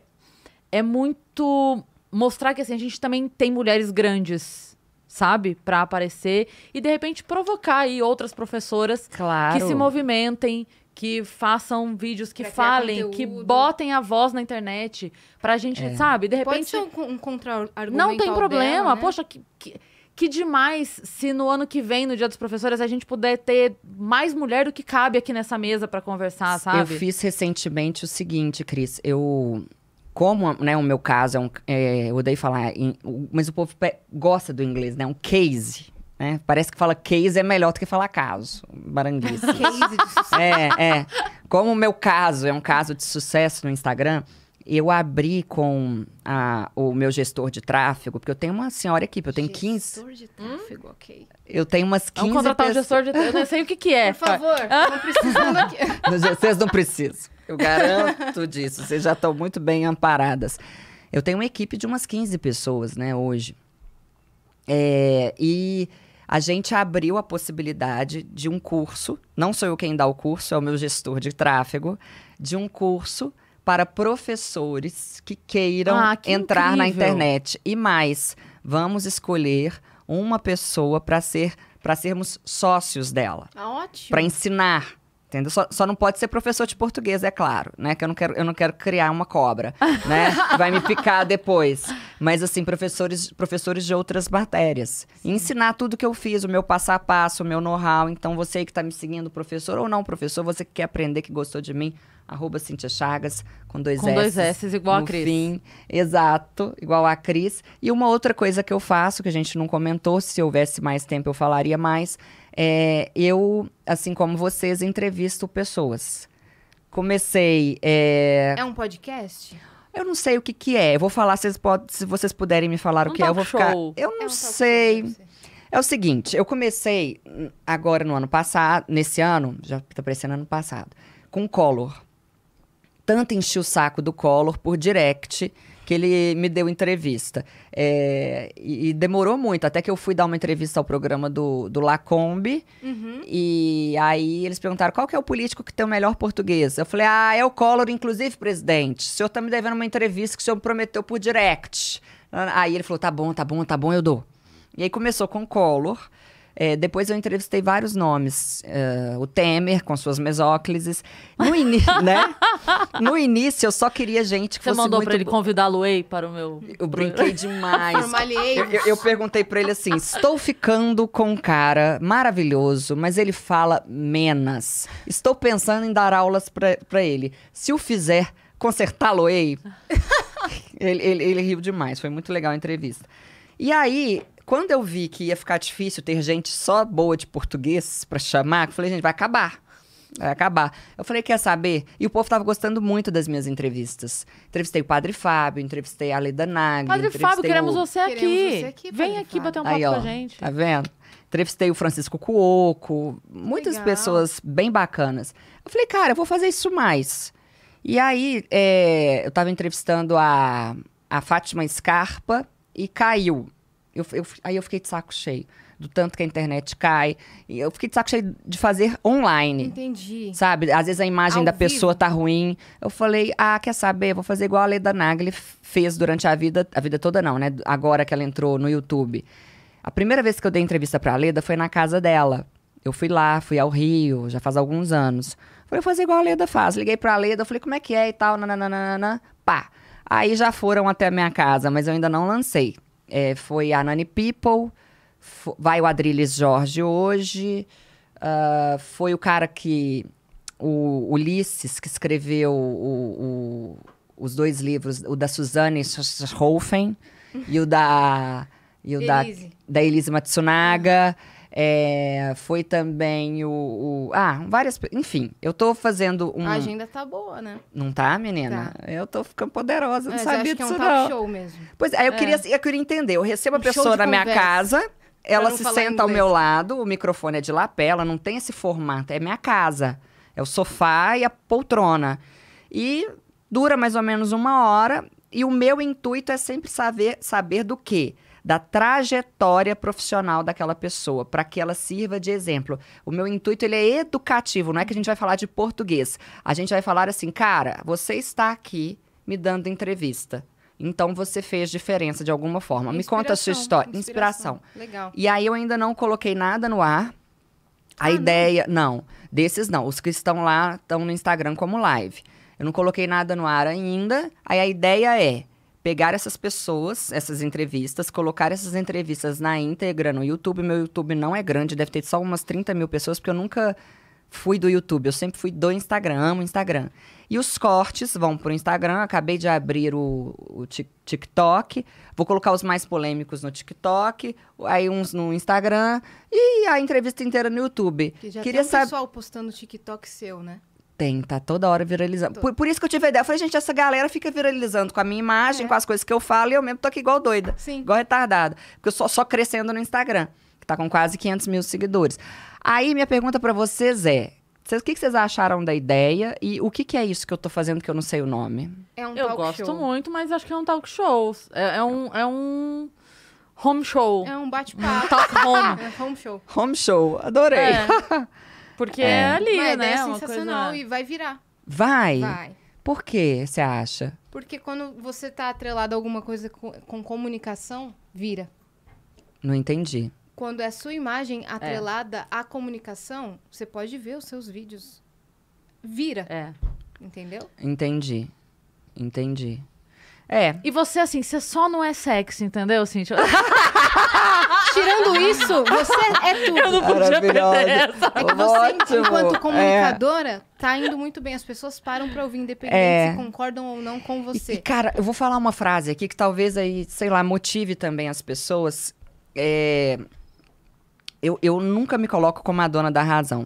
é muito mostrar que assim, a gente também tem mulheres grandes, sabe? Para aparecer e de repente provocar aí outras professoras claro. que se movimentem, que façam vídeos que pra falem, que botem a voz na internet pra gente, é. sabe? De repente. Pode ser um, um contra-argumento. Não tem problema. Dela, né? Poxa, que, que, que, demais se no ano que vem, no Dia dos Professores, a gente puder ter mais mulher do que cabe aqui nessa mesa para conversar, sabe? Eu fiz recentemente o seguinte, Cris. Eu. Como né, o meu caso é um. É, eu odeio falar. Em, mas o povo gosta do inglês, né? Um case né? Parece que fala case é melhor do que falar caso. Baranguice. case de sucesso. É, é. Como o meu caso é um caso de sucesso no Instagram, eu abri com a, o meu gestor de tráfego, porque eu tenho uma senhora aqui, eu tenho gestor 15. Gestor de tráfego, ok. Eu tenho umas 15 Vamos contratar pessoas... um gestor de tráfego, eu sei o que que é. Por favor, ah. não precisando aqui. Vocês não precisam, eu garanto disso, vocês já estão muito bem amparadas. Eu tenho uma equipe de umas 15 pessoas, né, hoje. É, e a gente abriu a possibilidade de um curso, não sou eu quem dá o curso, é o meu gestor de tráfego, de um curso para professores que queiram ah, que entrar incrível. na internet. E mais, vamos escolher uma pessoa para ser para sermos sócios dela. Ah, ótimo. Para ensinar Entendeu? Só, só não pode ser professor de português, é claro, né? Que eu não quero, eu não quero criar uma cobra, né? Vai me picar depois. Mas, assim, professores, professores de outras matérias. Ensinar tudo que eu fiz, o meu passo a passo, o meu know-how. Então, você aí que está me seguindo, professor ou não professor, você que quer aprender, que gostou de mim, arroba Cintia Chagas, com dois com S. Com dois S, igual a Cris. Fim. Exato, igual a Cris. E uma outra coisa que eu faço, que a gente não comentou, se houvesse mais tempo eu falaria mais, é, eu, assim como vocês, entrevisto pessoas. Comecei. É, é um podcast? Eu não sei o que, que é. Eu vou falar, vocês pode, se vocês puderem me falar é um o que é. Eu vou show. ficar. Eu é não é um sei. É o seguinte, eu comecei agora no ano passado, nesse ano, já tá parecendo ano passado, com Collor. Tanto enchi o saco do Collor por direct que ele me deu entrevista. É, e, e, demorou muito, até que eu fui dar uma entrevista ao programa do, do Lacombe. Uhum. E aí eles perguntaram qual que é o político que tem o melhor português. Eu falei, ah, é o Collor, inclusive, presidente. O senhor está me devendo uma entrevista que o senhor me prometeu por direct. Aí ele falou, tá bom, tá bom, tá bom, eu dou. E aí começou com o Collor. É, depois eu entrevistei vários nomes. Uh, o Temer, com suas mesóclises. No, né? no início, eu só queria gente que Você fosse mandou muito... pra ele convidar a Luei para o meu... Eu brinquei demais. eu, eu, eu perguntei pra ele assim, estou ficando com um cara maravilhoso, mas ele fala menos. Estou pensando em dar aulas para ele. Se o fizer, consertá-lo-ei. ele, ele, ele riu demais, foi muito legal a entrevista. E aí, quando eu vi que ia ficar difícil ter gente só boa de português para chamar, eu falei, gente, vai acabar. Vai acabar. Eu falei, quer saber? E o povo tava gostando muito das minhas entrevistas. Entrevistei o Padre Fábio, entrevistei a Leda Nagli. Padre Fábio, queremos, o... você aqui. Queremos você aqui Vem aqui Fábio. bater um papo Aí, ó, com a gente. Tá vendo? Entrevistei o Francisco Cuoco, muitas Legal. pessoas bem bacanas. Eu falei, cara, eu vou fazer isso mais. E aí, é, eu tava entrevistando a, a Fátima Scarpa e caiu eu, eu, aí eu fiquei de saco cheio do tanto que a internet cai. E eu fiquei de saco cheio de fazer online. Entendi. Sabe? Às vezes a imagem Ao da vivo. pessoa tá ruim. Eu falei, ah, quer saber? Vou fazer igual a Leda Nagli fez durante a vida, a vida toda não, né? Agora que ela entrou no YouTube. A primeira vez que eu dei entrevista pra Leda foi na casa dela. Eu fui lá, fui ao Rio, já faz alguns anos. Falei, vou fazer igual a Leda faz. Liguei pra Leda, falei, como é que é e tal, nananana, pá. Aí já foram até a minha casa, mas eu ainda não lancei é, foi a Nani People, vai o Adriles Jorge hoje, uh, foi o cara que. O Ulisses, que escreveu o, o, os dois livros, o da Suzane Hofen e o da. E o Elise. da, da Elise Matsunaga. Uhum. É, foi também o, o, Ah, várias. Enfim, eu tô fazendo um. A agenda tá boa, né? Não tá, menina? Tá. Eu tô ficando poderosa, não Mas é, sabia disso, é um não. show mesmo. Pois é, eu, é. Queria, eu queria entender. Eu recebo um a pessoa na minha casa. Ela se senta ao meu lado, o microfone é de lapela, não tem esse formato. É minha casa. É o sofá e a poltrona. E dura mais ou menos uma hora. E o meu intuito é sempre saber, saber do quê? da trajetória profissional daquela pessoa, para que ela sirva de exemplo. O meu intuito ele é educativo, não é que a gente vai falar de português. A gente vai falar assim, cara, você está aqui me dando entrevista. Então você fez diferença de alguma forma. Inspiração, me conta a sua história. Inspiração. inspiração. Legal. E aí eu ainda não coloquei nada no ar. A ah, ideia. Não. não, desses não. Os que estão lá estão no Instagram como live. Eu não coloquei nada no ar ainda. Aí a ideia é pegar essas pessoas, essas entrevistas, colocar essas entrevistas na íntegra no YouTube. Meu YouTube não é grande, deve ter só umas 30 mil pessoas, porque eu nunca fui do YouTube, eu sempre fui do Instagram, amo Instagram. E os cortes vão para o Instagram, acabei de abrir o, o TikTok, vou colocar os mais polêmicos no TikTok, aí uns no Instagram e a entrevista inteira no YouTube. Que já Queria tem um saber... pessoal postando TikTok seu, né? tem, tá toda hora viralizando. Por, por, isso que eu tive a ideia. Eu falei, gente, essa galera fica viralizando com a minha imagem, é. com as coisas que eu falo, e eu mesmo tô aqui igual doida. Sim. Igual retardada. Porque eu só, só crescendo no Instagram, que tá com quase 500 mil seguidores. Aí, minha pergunta para vocês é: o que, que vocês acharam da ideia e o que, que, é isso que eu tô fazendo que eu não sei o nome? É um eu talk gosto show. muito, mas acho que é um talk show. É, é um, é um home show. É um bate-papo. Um talk home. É home show. Home show, adorei. É. Porque é, é ali, Mas né? É sensacional coisa... e vai virar. Vai? Vai. Por que você acha? Porque quando você tá atrelado a alguma coisa com, com comunicação, vira. Não entendi. Quando é sua imagem é. atrelada é. à comunicação, você pode ver os seus vídeos. Vira. É. Entendeu? Entendi. Entendi. É. E você, assim, você só não é sexy, entendeu, Cintia? Tirando isso, você é tudo. Eu não podia perder essa. É que você, Ótimo. enquanto é. comunicadora, é. tá indo muito bem. As pessoas param pra ouvir, independente é. se concordam ou não com você. E, cara, eu vou falar uma frase aqui que talvez aí, sei lá, motive também as pessoas. É... Eu, eu nunca me coloco como a dona da razão,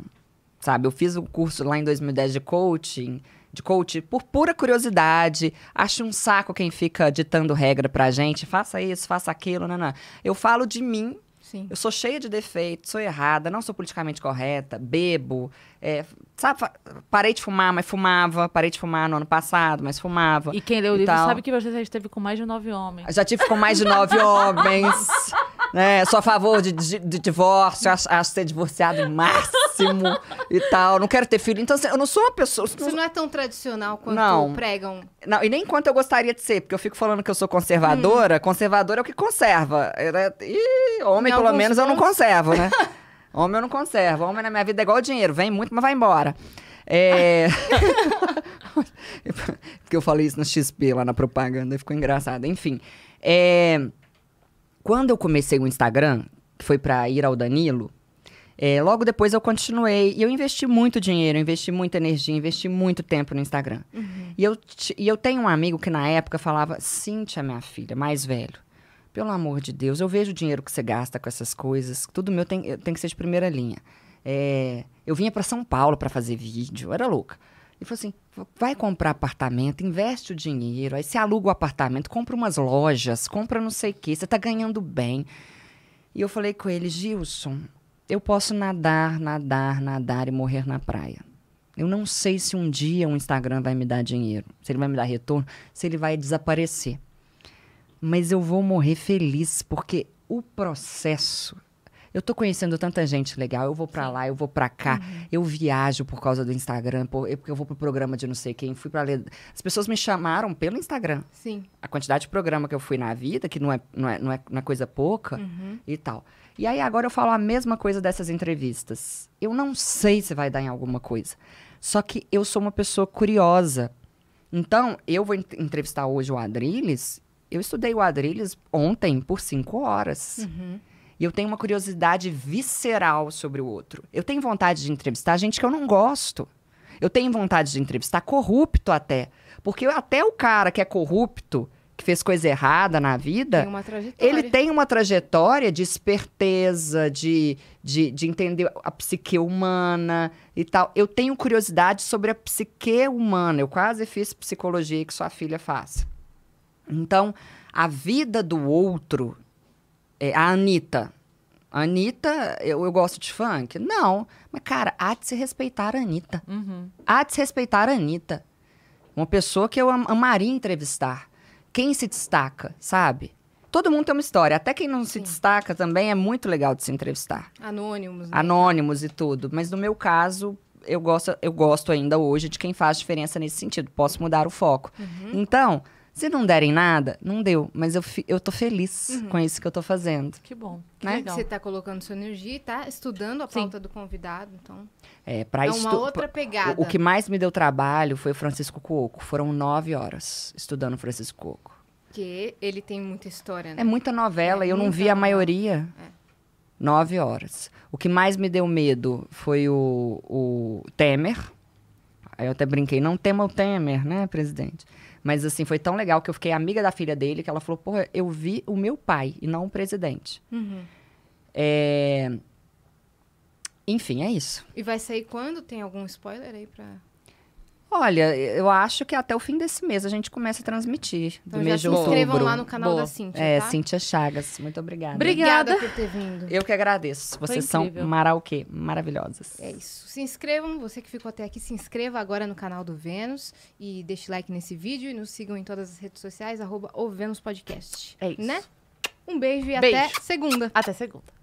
sabe? Eu fiz um curso lá em 2010 de coaching de coach por pura curiosidade. Acho um saco quem fica ditando regra pra gente. Faça isso, faça aquilo, não, né, não. Né. Eu falo de mim. Sim. Eu sou cheia de defeitos, sou errada, não sou politicamente correta, bebo, é, sabe, parei de fumar, mas fumava. Parei de fumar no ano passado, mas fumava. E quem leu o livro tal. sabe que você já esteve com mais de nove homens. Já tive com mais de nove homens. né? Sou a favor de, de, de divórcio, acho, acho ser divorciado máximo e tal. Não quero ter filho. Então, assim, eu não sou uma pessoa. Você não, não é tão tradicional quanto não. pregam. Não, e nem quanto eu gostaria de ser, porque eu fico falando que eu sou conservadora. Hum. Conservadora é o que conserva. E né, homem, em pelo menos, pontos... eu não conservo, né? Homem eu não conservo. Homem na minha vida é igual dinheiro. Vem muito, mas vai embora. É. Porque eu falei isso no XP lá na propaganda, ficou engraçado. Enfim. É... Quando eu comecei o Instagram, que foi para ir ao Danilo, é, logo depois eu continuei e eu investi muito dinheiro, investi muita energia, investi muito tempo no Instagram. Uhum. E, eu, e eu tenho um amigo que na época falava, Cintia, minha filha, mais velho. Pelo amor de Deus, eu vejo o dinheiro que você gasta com essas coisas. Tudo meu tem, tem que ser de primeira linha. É, eu vinha para São Paulo para fazer vídeo, era louca. E falou assim: vai comprar apartamento, investe o dinheiro, aí você aluga o apartamento, compra umas lojas, compra não sei o quê, você está ganhando bem. E eu falei com ele: Gilson, eu posso nadar, nadar, nadar e morrer na praia. Eu não sei se um dia o um Instagram vai me dar dinheiro, se ele vai me dar retorno, se ele vai desaparecer mas eu vou morrer feliz, porque o processo. Eu tô conhecendo tanta gente legal, eu vou para lá, eu vou para cá, uhum. eu viajo por causa do Instagram, por, eu, porque eu vou pro programa de não sei quem, fui para ler. As pessoas me chamaram pelo Instagram. Sim. A quantidade de programa que eu fui na vida, que não é, não é, não é, não é coisa pouca uhum. e tal. E aí agora eu falo a mesma coisa dessas entrevistas. Eu não sei se vai dar em alguma coisa. Só que eu sou uma pessoa curiosa. Então, eu vou entrevistar hoje o Adriles eu estudei o Adrilles ontem por cinco horas. Uhum. E eu tenho uma curiosidade visceral sobre o outro. Eu tenho vontade de entrevistar gente que eu não gosto. Eu tenho vontade de entrevistar corrupto até. Porque até o cara que é corrupto, que fez coisa errada na vida, tem ele tem uma trajetória de esperteza, de, de, de entender a psique humana e tal. Eu tenho curiosidade sobre a psique humana. Eu quase fiz psicologia que sua filha faz. Então, a vida do outro, é, a Anitta. Anitta, eu, eu, gosto de funk? Não. Mas, cara, há de se respeitar a Anitta. Uhum. Há de se respeitar a Anitta. Uma pessoa que eu am amaria entrevistar. Quem se destaca, sabe? Todo mundo tem uma história. Até quem não Sim. se destaca também é muito legal de se entrevistar. Anônimos. Né? Anônimos e tudo. Mas no meu caso, eu gosto, eu gosto ainda hoje de quem faz diferença nesse sentido. Posso mudar o foco. Uhum. Então, se não derem nada, não deu. Mas eu, eu tô feliz uhum. com isso que eu tô fazendo. Que bom. Que né? legal. Você tá colocando sua energia e tá estudando a pauta Sim. do convidado, então. É, isso. é uma outra pegada. O, o, que mais me deu trabalho foi o Francisco Cuoco. Foram nove horas estudando o Francisco Cuoco. Porque ele tem muita história, né? É muita novela é, e eu não vi a maioria. É. Nove horas. O que mais me deu medo foi o, o Temer. Aí eu até brinquei, não tema o Temer, né, presidente? Mas assim, foi tão legal que eu fiquei amiga da filha dele, que ela falou, porra, eu vi o meu pai e não o presidente. Uhum. É... Enfim, é isso. E vai sair quando? Tem algum spoiler aí pra. Olha, eu acho que até o fim desse mês a gente começa a transmitir. Então do mês outubro. se inscrevam lá no canal Boa. da Cintia. É, tá? Cintia Chagas. Muito obrigada. obrigada. Obrigada por ter vindo. Eu que agradeço. Vocês são marauquê, maravilhosas. É isso. Se inscrevam, você que ficou até aqui, se inscreva agora no canal do Vênus e deixe like nesse vídeo e nos sigam em todas as redes sociais, arroba o Vênus Podcast. É isso. Né? Um beijo e beijo. até segunda. Até segunda.